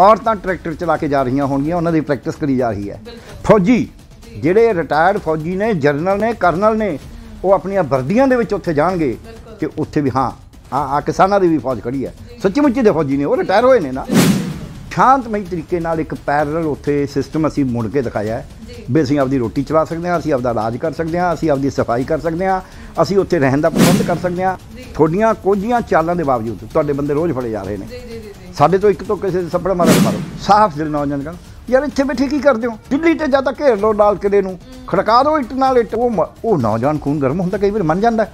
ਔਰਤਾਂ ਟਰੈਕਟਰ ਚਲਾ ਕੇ ਜਾ ਰਹੀਆਂ ਹੋਣਗੀਆਂ ਉਹਨਾਂ ਦੀ ਪ੍ਰੈਕਟਿਸ ਕਰੀ ਜਾ ਰਹੀ ਹੈ ਫੌਜੀ ਜਿਹੜੇ ਰਿਟਾਇਰਡ ਫੌਜੀ ਨੇ ਜਰਨਲ ਨੇ ਕਰਨਲ ਨੇ ਉਹ ਆਪਣੀਆਂ ਵਰਦੀਆਂ ਦੇ ਵਿੱਚ ਉੱਥੇ ਜਾਣਗੇ ਕਿ ਉੱਥੇ ਵੀ ਹਾਂ ਆ ਆ ਕਿਸਾਨਾਂ ਦੀ ਵੀ ਫੌਜ ਖੜੀ ਹੈ ਸੱਚੀ ਮੁੱਚੀ ਦੇ ਫੌਜੀ ਨੇ ਉਹ ਰਿਟਾਇਰ ਹੋਏ ਨੇ ਨਾ ਸ਼ਾਂਤਮਈ ਤਰੀਕੇ ਨਾਲ ਇੱਕ ਪੈਰਲਲ ਉੱਥੇ ਸਿਸਟਮ ਅਸੀਂ ਮੁੜ ਕੇ ਦਿਖਾਇਆ ਹੈ ਵੀ ਅਸੀਂ ਆਪਦੀ ਰੋਟੀ ਚਲਾ ਸਕਦੇ ਹਾਂ ਅਸੀਂ ਆਪਦਾ ਇਲਾਜ ਕਰ ਸਕਦੇ ਹਾਂ ਅਸੀਂ ਆਪਦੀ ਸਫਾਈ ਕਰ ਸਕਦੇ ਹਾਂ ਅਸੀਂ ਉੱਥੇ ਰਹਿਣ ਦਾ ਪ੍ਰਬੰਧ ਕਰ ਸਕਦੇ ਹਾਂ ਥੋੜੀਆਂ ਕੋਝੀਆਂ ਚਾਲਾਂ ਦੇ ਬਾਵਜੂਦ ਤੁਹਾਡੇ ਬੰਦੇ ਰੋਜ਼ ਫੜੇ ਜਾ ਰਹੇ ਨੇ ਜੀ ਜੀ ਜੀ ਸਾਡੇ ਤੋਂ ਇੱਕ ਤੋਂ ਕਿਸੇ ਦੇ ਸੱਪੜ ਮਾਰਨ ਮਾਰੋ ਸਾਫ਼ ਦਿਲ ਜਾਣ ਕਰ ਯਾਰ ਇੱਥੇ ਬੈਠੇ ਕੀ ਕਰਦੇ ਹੋ ਦਿੱਲੀ ਤੇ ਜਾਂ ਤਾਂ ਘੇਰ ਲੋ ਨਾਲ ਕਿਦੇ ਨੂੰ ਖੜਕਾ ਦੋ ਇੱਟ ਨਾਲ ਇੱਟ ਉਹ ਉਹ ਨੌਜਵਾਨ ਖੂਨ ਗਰਮ ਹੁੰਦਾ ਕਈ ਵਾਰ ਮੰਨ ਜਾਂਦਾ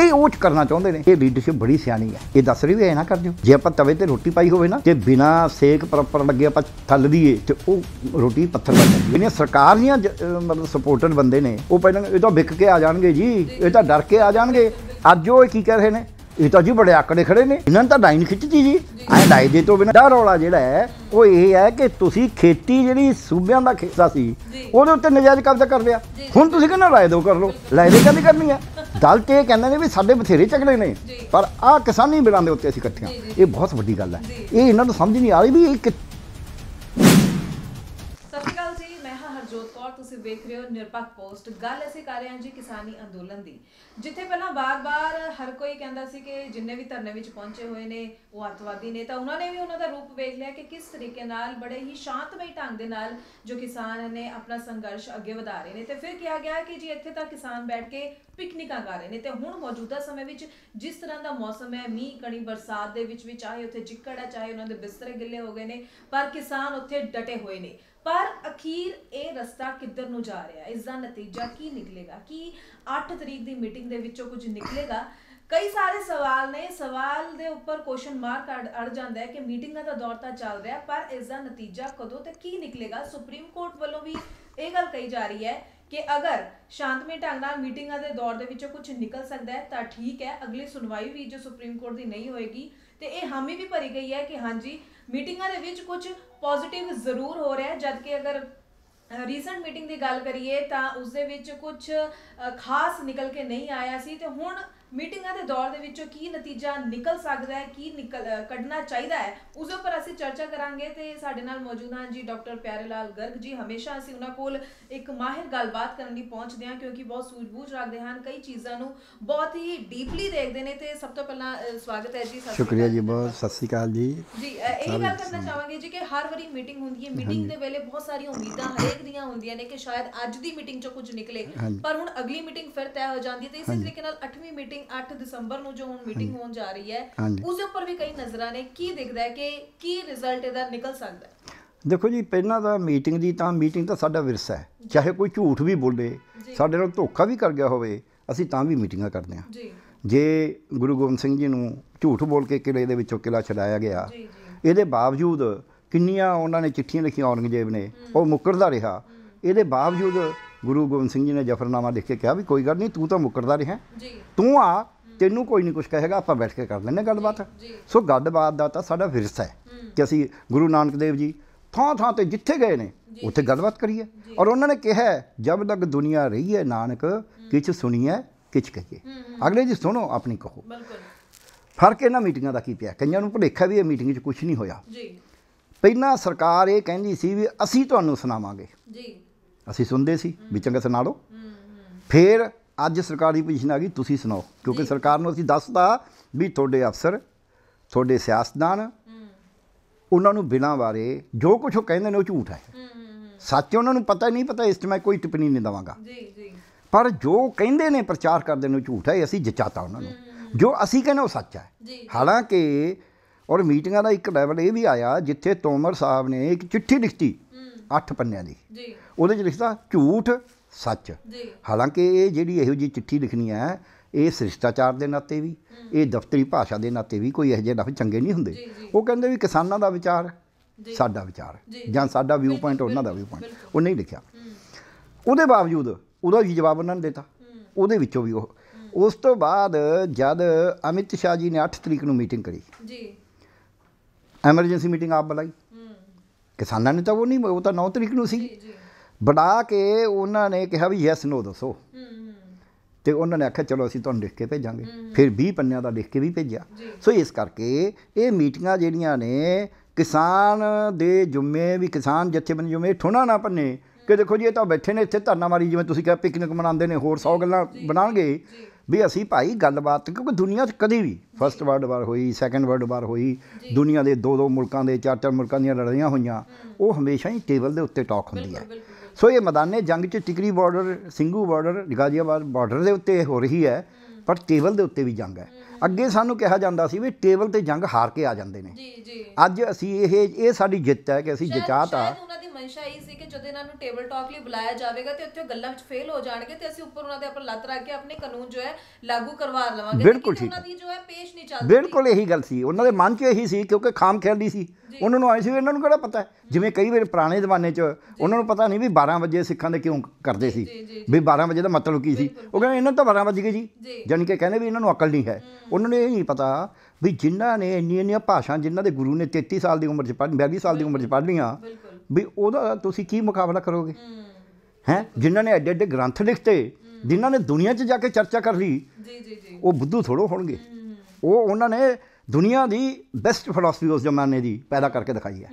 ਇਹ ਉਹ ਕਰਨਾ ਚਾਹੁੰਦੇ ਨੇ ਇਹ ਲੀਡਰਸ਼ਿਪ ਬੜੀ ਸਿਆਣੀ ਹੈ ਇਹ ਦੱਸ ਰਹੀ ਵੀ ਐ ਨਾ ਕਰ ਦਿਓ ਜੇ ਆਪਾਂ ਤਵੇ ਤੇ ਰੋਟੀ ਪਾਈ ਹੋਵੇ ਨਾ ਤੇ ਬਿਨਾ ਸੇਕ ਪ੍ਰੋਪਰ ਲੱਗੇ ਆਪਾਂ ਥੱਲ ਦੀਏ ਤੇ ਉਹ ਰੋਟੀ ਪੱਥਰ ਬਣ ਜਾਂਦੀ ਇਹਨੇ ਸਰਕਾਰ ਦੀਆਂ ਮਤਲਬ ਸਪੋਰਟਰ ਬੰਦੇ ਨੇ ਉਹ ਪਹਿਲਾਂ ਇਹ ਤਾਂ ਵਿਕ ਕੇ ਆ ਜਾਣਗੇ ਜੀ ਇਹ ਤਾਂ ਡਰ ਕੇ ਆ ਜਾਣਗੇ ਅੱਜ ਉਹ ਕੀ ਕਹਿ ਰਹੇ ਨੇ ਇਹ ਤਾਂ ਜੀ ਬੜੇ ਆਕੜੇ ਖੜੇ ਨੇ ਇਹਨਾਂ ਤਾਂ ਲਾਈਨ ਖਿੱਚਦੀ ਜੀ ਐ ਲਾਈ ਦੇ ਤੋਂ ਬਿਨਾਂ ਦਾ ਰੌਲਾ ਜਿਹੜਾ ਹੈ ਉਹ ਇਹ ਹੈ ਕਿ ਤੁਸੀਂ ਖੇਤੀ ਜਿਹੜੀ ਸੂਬਿਆਂ ਦਾ ਖੇਤਾ ਸੀ ਉਹਦੇ ਉੱਤੇ ਨਜਾਇਜ਼ ਕਬਜ਼ਾ ਕਰ ਲਿਆ ਹੁਣ ਤੁਸੀਂ ਕਹਿੰਦੇ ਰਾਏ ਦੋ ਕਰ ਲੋ ਲੈ ਦੇ ਕਹਿੰਦੇ ਕਰਨੀ ਆ ਦਲ ਤੇ ਇਹ ਕਹਿੰਦੇ ਨੇ ਵੀ ਸਾਡੇ ਬਥੇਰੇ ਝਗੜੇ ਨੇ ਪਰ ਆਹ ਕਿਸਾਨੀ ਬਿਲਾਂ ਦੇ ਉੱਤੇ ਅਸੀਂ ਇਕੱਠੇ ਆ ਇਹ ਬਹੁਤ ਵੱਡੀ ਗੱਲ ਹੈ ਇਹ ਇਹਨਾਂ ਨੂੰ ਸਮਝ ਨਹੀਂ ਆ ਰਹੀ ਵੀ ਇਹ ਨਵਜੋਤ ਕੌਰ ਤੁਸੀਂ ਵੇਖ ਰਹੇ ਹੋ ਨਿਰਪੱਖ ਪੋਸਟ ਗੱਲ ਅਸੀਂ ਕਰ ਰਹੇ ਹਾਂ ਜੀ ਕਿਸਾਨੀ ਅੰਦੋਲਨ ਦੀ ਜਿੱਥੇ ਪਹਿਲਾਂ ਬਾਰ-ਬਾਰ ਹਰ ਕੋਈ ਕਹਿੰਦਾ ਸੀ ਕਿ ਜਿੰਨੇ ਵੀ ਧਰਨੇ ਵਿੱਚ ਪਹੁੰਚੇ ਹੋਏ ਨੇ ਉਹ ਅਤਵਾਦੀ ਨੇ ਤਾਂ ਉਹਨਾਂ ਨੇ ਵੀ ਉਹਨਾਂ ਦਾ ਰੂਪ ਵੇਖ ਲਿਆ ਕਿ ਕਿਸ ਤਰੀਕੇ ਨਾਲ ਬੜੇ ਹੀ ਸ਼ਾਂਤਮਈ ਢੰਗ ਦੇ ਨਾਲ ਜੋ ਕਿਸਾਨ ਨੇ ਆਪਣਾ ਸੰਘਰਸ਼ ਅੱਗੇ ਵਧਾ ਰਹੇ ਨੇ ਤੇ ਫਿਰ ਕਿਹਾ ਗਿਆ ਕਿ ਜੀ ਇੱਥੇ ਤਾਂ ਕਿਸਾਨ ਬੈਠ ਕੇ ਪਿਕਨਿਕਾਂ ਕਰ ਰਹੇ ਨੇ ਤੇ ਹੁਣ ਮੌਜੂਦਾ ਸਮੇਂ ਵਿੱਚ ਜਿਸ ਤਰ੍ਹਾਂ ਦਾ ਮੌਸਮ ਹੈ ਮੀਂਹ ਕਣੀ ਬਰਸਾਤ ਦੇ ਵਿੱਚ ਵੀ ਚਾਹੇ ਉੱਥੇ ਚਿੱਕੜ ਹੈ ਚਾਹੇ ਉਹਨਾਂ ਦੇ ਬਿਸਤਰੇ ਗਿੱਲੇ ਹੋ ਗਏ ਨੇ ਪਰ ਕਿਸਾਨ ਉੱਥੇ ਡਟੇ ਹੋਏ ਨੇ ਪਰ ਅਖੀਰ ਇਹ ਰਸਤਾ ਕਿੱਧਰ ਨੂੰ ਜਾ ਰਿਹਾ ਇਸ ਦਾ ਨਤੀਜਾ ਕੀ ਨਿਕਲੇਗਾ ਕਿ 8 ਤਰੀਕ ਦੀ ਮੀਟਿੰਗ ਦੇ ਵਿੱਚੋਂ ਕੁਝ ਨਿਕਲੇਗਾ ਕਈ ਸਾਰੇ ਸਵਾਲ ਨੇ ਸਵਾਲ ਦੇ ਉੱਪਰ ਕੁਐਸਚਨ ਮਾਰਕ ਅੜ ਜਾਂਦਾ ਹੈ ਕਿ ਮੀਟਿੰਗਾਂ ਦਾ ਦੌਰ ਤਾਂ ਚੱਲ ਰਿਹਾ ਪਰ ਇਸ ਦਾ ਨਤੀਜਾ ਕਦੋਂ ਤੇ ਕੀ ਨਿਕਲੇਗਾ ਸੁਪਰੀਮ ਕੋਰਟ ਵੱਲੋਂ ਵੀ ਇਹ ਗੱਲ ਕਹੀ ਜਾ ਰਹੀ ਹੈ ਕਿ ਅਗਰ ਸ਼ਾਂਤਮਈ ਢੰਗ ਨਾਲ ਮੀਟਿੰਗਾਂ ਦੇ ਦੌਰ ਦੇ ਵਿੱਚੋਂ ਕੁਝ ਨਿਕਲ ਸਕਦਾ ਹੈ ਤਾਂ ਠੀਕ ਹੈ ਅਗਲੀ ਸੁਣਵਾਈ ਵੀ ਜੋ ਸੁਪਰੀਮ ਕੋਰਟ ਦੀ ਨਹੀਂ ਹੋਏਗੀ ਤੇ ਇਹ ਹਾਮੀ ਵੀ ਭਰੀ ਗਈ ਹੈ ਕਿ ਹਾਂਜੀ ਮੀਟਿੰਗਾਂ ਦੇ ਵਿੱਚ ਕੁਝ ਪੋਜ਼ਿਟਿਵ ਜ਼ਰੂਰ ਹੋ ਰਿਹਾ ਹੈ ਜਦ ਕਿ ਅਗਰ ਰੀਸੈਂਟ ਮੀਟਿੰਗ ਦੀ ਗੱਲ ਕਰੀਏ ਤਾਂ ਉਸ ਦੇ ਵਿੱਚ ਕੁਝ ਖਾਸ ਨਿਕਲ ਕੇ ਨਹੀਂ ਆਇਆ ਸੀ ਤੇ ਹੁਣ ਮੀਟਿੰਗਾਂ ਦੇ ਦੌਰ ਦੇ ਵਿੱਚੋਂ ਕੀ ਨਤੀਜਾ ਨਿਕਲ ਸਕਦਾ ਹੈ ਕੀ ਨਿਕਲ ਕੱਢਣਾ ਚਾਹੀਦਾ ਹੈ ਉਸ ਉੱਪਰ ਅਸੀਂ ਚਰਚਾ ਕਰਾਂਗੇ ਤੇ ਸਾਡੇ ਨਾਲ ਮੌਜੂਦ ਹਨ ਜੀ ਡਾਕਟਰ ਪਿਆਰੇ ਲਾਲ ਗਰਗ ਜੀ ਹਮੇਸ਼ਾ ਅਸੀਂ ਉਹਨਾਂ ਕੋਲ ਇੱਕ ਮਾਹਿਰ ਗੱਲਬਾਤ ਕਰਨ ਲਈ ਪਹੁੰਚਦੇ ਹਾਂ ਕਿਉਂਕਿ ਬਹੁਤ ਸੂਝਬੂਝ ਰੱਖਦੇ ਹਨ ਕਈ ਚੀਜ਼ਾਂ ਨੂੰ ਬਹੁਤ ਹੀ ਡੀਪਲੀ ਦੇਖਦੇ ਨੇ ਤੇ ਸਭ ਤੋਂ ਪਹਿਲਾਂ ਸਵਾਗਤ ਹੈ ਜੀ ਸਤਿ ਸ਼ੁਕਰੀਆ ਜੀ ਬਹੁਤ ਸਤਿ ਸ਼੍ਰੀ ਅਕਾਲ ਜੀ ਜੀ ਇਹ ਗੱਲ ਕਰਨਾ ਚਾਹਾਂਗੇ ਜੀ ਕਿ ਹਰ ਵਾਰੀ ਮੀਟਿੰਗ ਹੁੰਦੀ ਹੈ ਮੀਟਿੰਗ ਦੇ ਵੇਲੇ ਬਹੁਤ ਸਾਰੀਆਂ ਉਮੀਦਾਂ ਹਰੇਕ ਦੀਆਂ ਹੁੰਦੀਆਂ ਨੇ ਕਿ ਸ਼ਾਇਦ ਅੱਜ ਦੀ ਮੀਟਿੰਗ ਚੋਂ ਕੁਝ ਨਿਕਲੇ ਪਰ ਹੁਣ ਅਗਲੀ ਮੀਟਿੰਗ ਫਿਰ ਤੈਅ ਹੋ ਜਾਂਦੀ ਹੈ ਤੇ ਇਸੇ ਤਰੀਕੇ ਨਾਲ 8ਵੀਂ ਮੀਟਿੰਗ 8 ਦਸੰਬਰ ਨੂੰ ਜੋ ਹੁਣ ਮੀਟਿੰਗ ਹੋਣ ਜਾ ਰਹੀ ਹੈ ਉਸ ਦੇ ਉੱਪਰ ਵੀ ਕਈ ਨਜ਼ਰਾਂ ਨੇ ਕੀ ਦਿਖਦਾ ਹੈ ਕਿ ਕੀ ਰਿਜ਼ਲਟ ਇਹਦਾ ਨਿਕਲ ਸਕਦਾ ਹੈ ਦੇਖੋ ਜੀ ਪਹਿਲਾਂ ਤਾਂ ਮੀਟਿੰਗ ਦੀ ਤਾਂ ਮੀਟਿੰਗ ਤਾਂ ਸਾਡਾ ਵਿਰਸਾ ਹੈ ਚਾਹੇ ਕੋਈ ਝੂਠ ਵੀ ਬੋਲੇ ਸਾਡੇ ਨਾਲ ਧੋਖਾ ਵੀ ਕਰ ਗਿਆ ਹੋਵੇ ਅਸੀਂ ਤਾਂ ਵੀ ਮੀਟਿੰਗਾਂ ਕਰਦੇ ਹਾਂ ਜੀ ਜੇ ਗੁਰੂ ਗੋਬਿੰਦ ਸਿੰਘ ਜੀ ਨੂੰ ਝੂਠ ਬੋਲ ਕੇ ਕਿਲੇ ਦੇ ਵਿੱਚੋਂ ਕਿਲਾ ਛਡਾਇਆ ਗਿਆ ਇਹਦੇ ਬਾਵਜੂਦ ਕਿੰਨੀਆਂ ਉਹਨਾਂ ਨੇ ਚਿੱਠੀਆਂ ਲਿਖੀਆਂ ਔਰੰਗਜ਼ੇਬ ਨੇ ਉਹ ਮੁਕਰਦਾ ਰਿਹਾ ਇਹਦੇ ਬਾਵਜੂਦ ਗੁਰੂ ਗੋਬਿੰਦ ਸਿੰਘ ਜੀ ਨੇ ਜਫਰਨਾਮਾ ਲਿਖ ਕੇ ਕਿਹਾ ਵੀ ਕੋਈ ਗੱਲ ਨਹੀਂ ਤੂੰ ਤਾਂ ਮੁੱਕਰਦਾ ਰਿਹਾ ਤੂੰ ਆ ਤੈਨੂੰ ਕੋਈ ਨਹੀਂ ਕੁਝ ਕਹੇਗਾ ਆਪਾਂ ਬੈਠ ਕੇ ਕਰ ਲੈਨੇ ਗੱਲਬਾਤ ਸੋ ਗੱਲਬਾਤ ਦਾ ਤਾਂ ਸਾਡਾ ਵਿਰਸਾ ਹੈ ਕਿ ਅਸੀਂ ਗੁਰੂ ਨਾਨਕ ਦੇਵ ਜੀ ਥਾਂ ਥਾਂ ਤੇ ਜਿੱਥੇ ਗਏ ਨੇ ਉੱਥੇ ਗੱਲਬਾਤ ਕਰੀਏ ਔਰ ਉਹਨਾਂ ਨੇ ਕਿਹਾ ਜਦ ਤੱਕ ਦੁਨੀਆ ਰਹੀ ਹੈ ਨਾਨਕ ਕਿਛ ਸੁਣੀਏ ਕਿਛ ਕਹੀਏ ਅਗਲੇ ਜੀ ਸੁਣੋ ਆਪਣੀ ਕਹੋ ਫਰਕ ਇਹਨਾਂ ਮੀਟਿੰਗਾਂ ਦਾ ਕੀ ਪਿਆ ਕਈਆਂ ਨੂੰ ਭੁਲੇਖਾ ਵੀ ਇਹ ਮੀਟਿੰਗ 'ਚ ਕੁਝ ਨਹੀਂ ਹੋਇਆ ਜੀ ਪਹਿਲਾਂ ਸਰਕਾਰ ਇਹ ਕਹਿੰਦੀ ਸੀ ਵੀ ਅਸੀਂ ਤੁਹਾਨੂੰ ਸੁਣਾਵਾਂਗੇ ਜੀ ਅਸੀਂ ਸੁਣਦੇ ਸੀ ਵੀ ਚੰਗਾ ਸੁਣਾ ਲਓ ਫਿਰ ਅੱਜ ਸਰਕਾਰ ਦੀ ਪੋਜੀਸ਼ਨ ਆ ਗਈ ਤੁਸੀਂ ਸੁਣਾਓ ਕਿਉਂਕਿ ਸਰਕਾਰ ਨੂੰ ਅਸੀਂ ਦੱਸਦਾ ਵੀ ਤੁਹਾਡੇ ਅਫਸਰ ਤੁਹਾਡੇ ਸਿਆਸਤਦਾਨ ਉਹਨਾਂ ਨੂੰ ਬਿਨਾਂ ਬਾਰੇ ਜੋ ਕੁਝ ਉਹ ਕਹਿੰਦੇ ਨੇ ਉਹ ਝੂਠ ਹੈ ਸੱਚ ਉਹਨਾਂ ਨੂੰ ਪਤਾ ਨਹੀਂ ਪਤਾ ਇਸ ਤੇ ਮੈਂ ਕੋਈ ਟਿੱਪਣੀ ਨਹੀਂ ਦਵਾਂਗਾ ਜੀ ਜੀ ਪਰ ਜੋ ਕਹਿੰਦੇ ਨੇ ਪ੍ਰਚਾਰ ਕਰਦੇ ਨੇ ਉਹ ਝੂਠ ਹੈ ਅਸੀਂ ਜਚਾਤਾ ਉਹਨਾਂ ਨੂੰ ਜੋ ਅਸੀਂ ਕਹਿੰਦੇ ਉਹ ਸੱਚ ਹੈ ਹਾਲਾਂਕਿ ਔਰ ਮੀਟਿੰਗਾਂ ਦਾ ਇੱਕ ਲੈਵਲ ਇਹ ਵੀ ਆਇਆ ਜਿੱਥੇ ਤੋਮਰ ਸਾਹਿਬ ਨੇ ਇੱਕ ਚਿੱਠੀ ਲਿਖਤੀ ਅੱਠ ਪੰਨਿਆਂ ਦੀ ਜੀ ਉਹਦੇ 'ਚ ਲਿਖਦਾ ਝੂਠ ਸੱਚ ਜੀ ਹਾਲਾਂਕਿ ਇਹ ਜਿਹੜੀ ਇਹੋ ਜੀ ਚਿੱਠੀ ਲਿਖਣੀ ਹੈ ਇਹ ਸ੍ਰਿਸ਼ਟਾਚਾਰ ਦੇ ਨਾਤੇ ਵੀ ਇਹ ਦਫ਼ਤਰੀ ਭਾਸ਼ਾ ਦੇ ਨਾਤੇ ਵੀ ਕੋਈ ਇਹੋ ਜਿਹੇ ਨਾ ਚੰਗੇ ਨਹੀਂ ਹੁੰਦੇ ਉਹ ਕਹਿੰਦੇ ਵੀ ਕਿਸਾਨਾਂ ਦਾ ਵਿਚਾਰ ਸਾਡਾ ਵਿਚਾਰ ਜਾਂ ਸਾਡਾ ਵਿਊ ਪੁਆਇੰਟ ਉਹਨਾਂ ਦਾ ਵਿਊ ਪੁਆਇੰਟ ਉਹ ਨਹੀਂ ਲਿਖਿਆ ਉਹਦੇ ਬਾਵਜੂਦ ਉਹਦਾ ਵੀ ਜਵਾਬ ਉਹਨਾਂ ਨੇ ਦਿੱਤਾ ਉਹਦੇ ਵਿੱਚੋਂ ਵੀ ਉਹ ਉਸ ਤੋਂ ਬਾਅਦ ਜਦ ਅਮਿਤ ਸ਼ਾਹ ਜੀ ਨੇ 8 ਤਰੀਕ ਨੂੰ ਮੀਟਿੰਗ ਕਰੀ ਜੀ ਐਮਰਜੈਂਸੀ ਮੀਟਿੰਗ ਆਪ ਬੁਲਾਈ ਕਿਸਾਨਾਂ ਨੇ ਤਾਂ ਉਹ ਨਹੀਂ ਉਹ ਤਾਂ 9 ਤਰੀਕ ਨੂੰ ਸੀ ਬਣਾ ਕੇ ਉਹਨਾਂ ਨੇ ਕਿਹਾ ਵੀ ਯੈਸ ਨੋ ਦੱਸੋ ਤੇ ਉਹਨਾਂ ਨੇ ਆਖਿਆ ਚਲੋ ਅਸੀਂ ਤੁਹਾਨੂੰ ਲਿਖ ਕੇ ਭੇਜਾਂਗੇ ਫਿਰ 20 ਪੰਨਿਆਂ ਦਾ ਲਿਖ ਕੇ ਵੀ ਭੇਜਿਆ ਸੋ ਇਸ ਕਰਕੇ ਇਹ ਮੀਟਿੰਗਾਂ ਜਿਹੜੀਆਂ ਨੇ ਕਿਸਾਨ ਦੇ ਜੁਮੇ ਵੀ ਕਿਸਾਨ ਬਣ ਜੁਮੇ ਠੋਣਾ ਨਾ ਪੰਨੇ ਕਿ ਦੇਖੋ ਜੀ ਇਹ ਤਾਂ ਬੈਠੇ ਨੇ ਇੱਥੇ ਧਰਨਾ ਮਾਰੀ ਜਿਵੇਂ ਤੁਸੀਂ ਕਿਹਾ ਪਿਕਨਿਕ ਮਨਾਉਂਦੇ ਨੇ ਹੋਰ 100 ਗੱਲਾਂ ਬਣਾਣਗੇ ਵੀ ਅਸੀਂ ਭਾਈ ਗੱਲਬਾਤ ਕਿਉਂਕਿ ਦੁਨੀਆ 'ਚ ਕਦੀ ਵੀ ਫਸਟ ਵਰਲਡ ਵਾਰ ਹੋਈ ਸੈਕੰਡ ਵਰਲਡ ਵਾਰ ਹੋਈ ਦੁਨੀਆ ਦੇ ਦੋ ਦੋ ਮੁਲਕਾਂ ਦੇ ਚਾਰ ਚਾਰ ਮੁਲਕਾਂ ਦੀਆਂ ਲੜਾਈਆਂ ਹੋਈਆਂ ਉਹ ਹਮੇਸ਼ਾ ਹੀ ਟੇਬਲ ਦੇ ਉੱਤੇ ਟਾਕ ਹੁੰਦੀ ਹੈ ਸੋ ਇਹ ਮੈਦਾਨੇ ਜੰਗ 'ਚ Tikri border Singhu border Ghaziabad border ਦੇ ਉੱਤੇ ਹੋ ਰਹੀ ਹੈ ਪਰ ਟੇਬਲ ਦੇ ਉੱਤੇ ਵੀ ਜੰਗ ਹੈ ਅੱਗੇ ਸਾਨੂੰ ਕਿਹਾ ਜਾਂਦਾ ਸੀ ਵੀ ਟੇਬਲ ਤੇ ਜੰਗ ਹਾਰ ਕੇ ਆ ਜਾਂਦੇ ਨੇ ਜੀ ਜੀ ਅੱਜ ਅਸੀਂ ਇਹ ਇਹ ਸਾਡੀ ਜਿੱਤ ਹੈ ਕਿ ਅਸੀਂ ਜਿਚਾਤ ਆ ਮਨਸ਼ਾ ਇਹ ਸੀ ਕਿ ਜਦੋਂ ਇਹਨਾਂ ਨੂੰ ਟੇਬਲ ਟਾਕ ਲਈ ਬੁਲਾਇਆ ਜਾਵੇਗਾ ਤੇ ਉੱਥੇ ਗੱਲਾਂ ਵਿੱਚ ਫੇਲ ਹੋ ਜਾਣਗੇ ਤੇ ਅਸੀਂ ਉੱਪਰ ਉਹਨਾਂ ਦੇ ਆਪਾਂ ਲੱਤ ਰੱਖ ਕੇ ਆਪਣੇ ਕਾਨੂੰਨ ਜੋ ਹੈ ਲਾਗੂ ਕਰਵਾ ਲਵਾਂਗੇ ਕਿ ਉਹਨਾਂ ਦੀ ਜੋ ਹੈ ਪੇਸ਼ ਨਹੀਂ ਚੱਲਦੀ ਬਿਲਕੁਲ ਇਹੀ ਗੱਲ ਸੀ ਉਹਨਾਂ ਦੇ ਮਨ 'ਚ ਇਹੀ ਸੀ ਕਿਉਂਕਿ ਖਾਮ ਖਿਆਲੀ ਸੀ ਉਹਨਾਂ ਨੂੰ ਆਏ ਸੀ ਇਹਨਾਂ ਨੂੰ ਕਿਹੜਾ ਪਤਾ ਜਿਵੇਂ ਕਈ ਵਾਰ ਪੁਰਾਣੇ ਜ਼ਮਾਨੇ 'ਚ ਉਹਨਾਂ ਨੂੰ ਪਤਾ ਨਹੀਂ ਵੀ 12 ਵਜੇ ਸਿੱਖਾਂ ਦੇ ਕਿਉਂ ਕਰਦੇ ਸੀ ਵੀ 12 ਵਜੇ ਦਾ ਮਤਲਬ ਕੀ ਸੀ ਉਹ ਕਹਿੰਦੇ ਇਹਨਾਂ ਤਾਂ 12 ਵਜੇ ਗਏ ਜੀ ਜਾਨੀ ਕਿ ਕਹਿੰਦੇ ਵੀ ਇਹਨਾਂ ਨੂੰ ਅਕਲ ਨਹੀਂ ਹੈ ਉਹਨਾਂ ਨੂੰ ਇਹ ਨਹੀਂ ਪਤਾ ਵੀ ਜਿਨ੍ਹਾਂ ਨੇ ਇੰਨੀਆਂ ਇੰਨੀਆਂ ਭਾਸ਼ਾ ਜਿਨ੍ਹਾਂ ਦੇ ਗੁਰੂ ਨੇ 33 ਸਾਲ ਦੀ ਉਮਰ 'ਚ ਪੜ੍ਹ 22 ਸਾਲ ਦੀ ਉਮਰ 'ਚ ਪੜ੍ਹ ਲਈਆਂ ਵੀ ਉਹਦਾ ਤੁਸੀਂ ਕੀ ਮੁਕਾਬਲਾ ਕਰੋਗੇ ਹੈ ਜਿਨ੍ਹਾਂ ਨੇ ਐਡੇ ਐਡੇ ਗ੍ਰੰਥ ਲਿਖਤੇ ਜਿਨ੍ਹਾਂ ਨੇ ਦੁਨੀਆ 'ਚ ਜਾ ਕੇ ਚਰਚਾ ਕਰ ਲਈ ਜੀ ਜੀ ਜੀ ਉਹ ਬੁੱਧੂ ਥੋੜੋ ਹੋਣਗੇ ਉਹ ਉਹਨਾਂ ਨੇ ਦੁਨੀਆ ਦੀ ਬੈਸਟ ਫਿਲਾਸਫੀ ਉਸ ਜ਼ਮਾਨੇ ਦੀ ਪੈਦਾ ਕਰਕੇ ਦਿਖਾਈ ਹੈ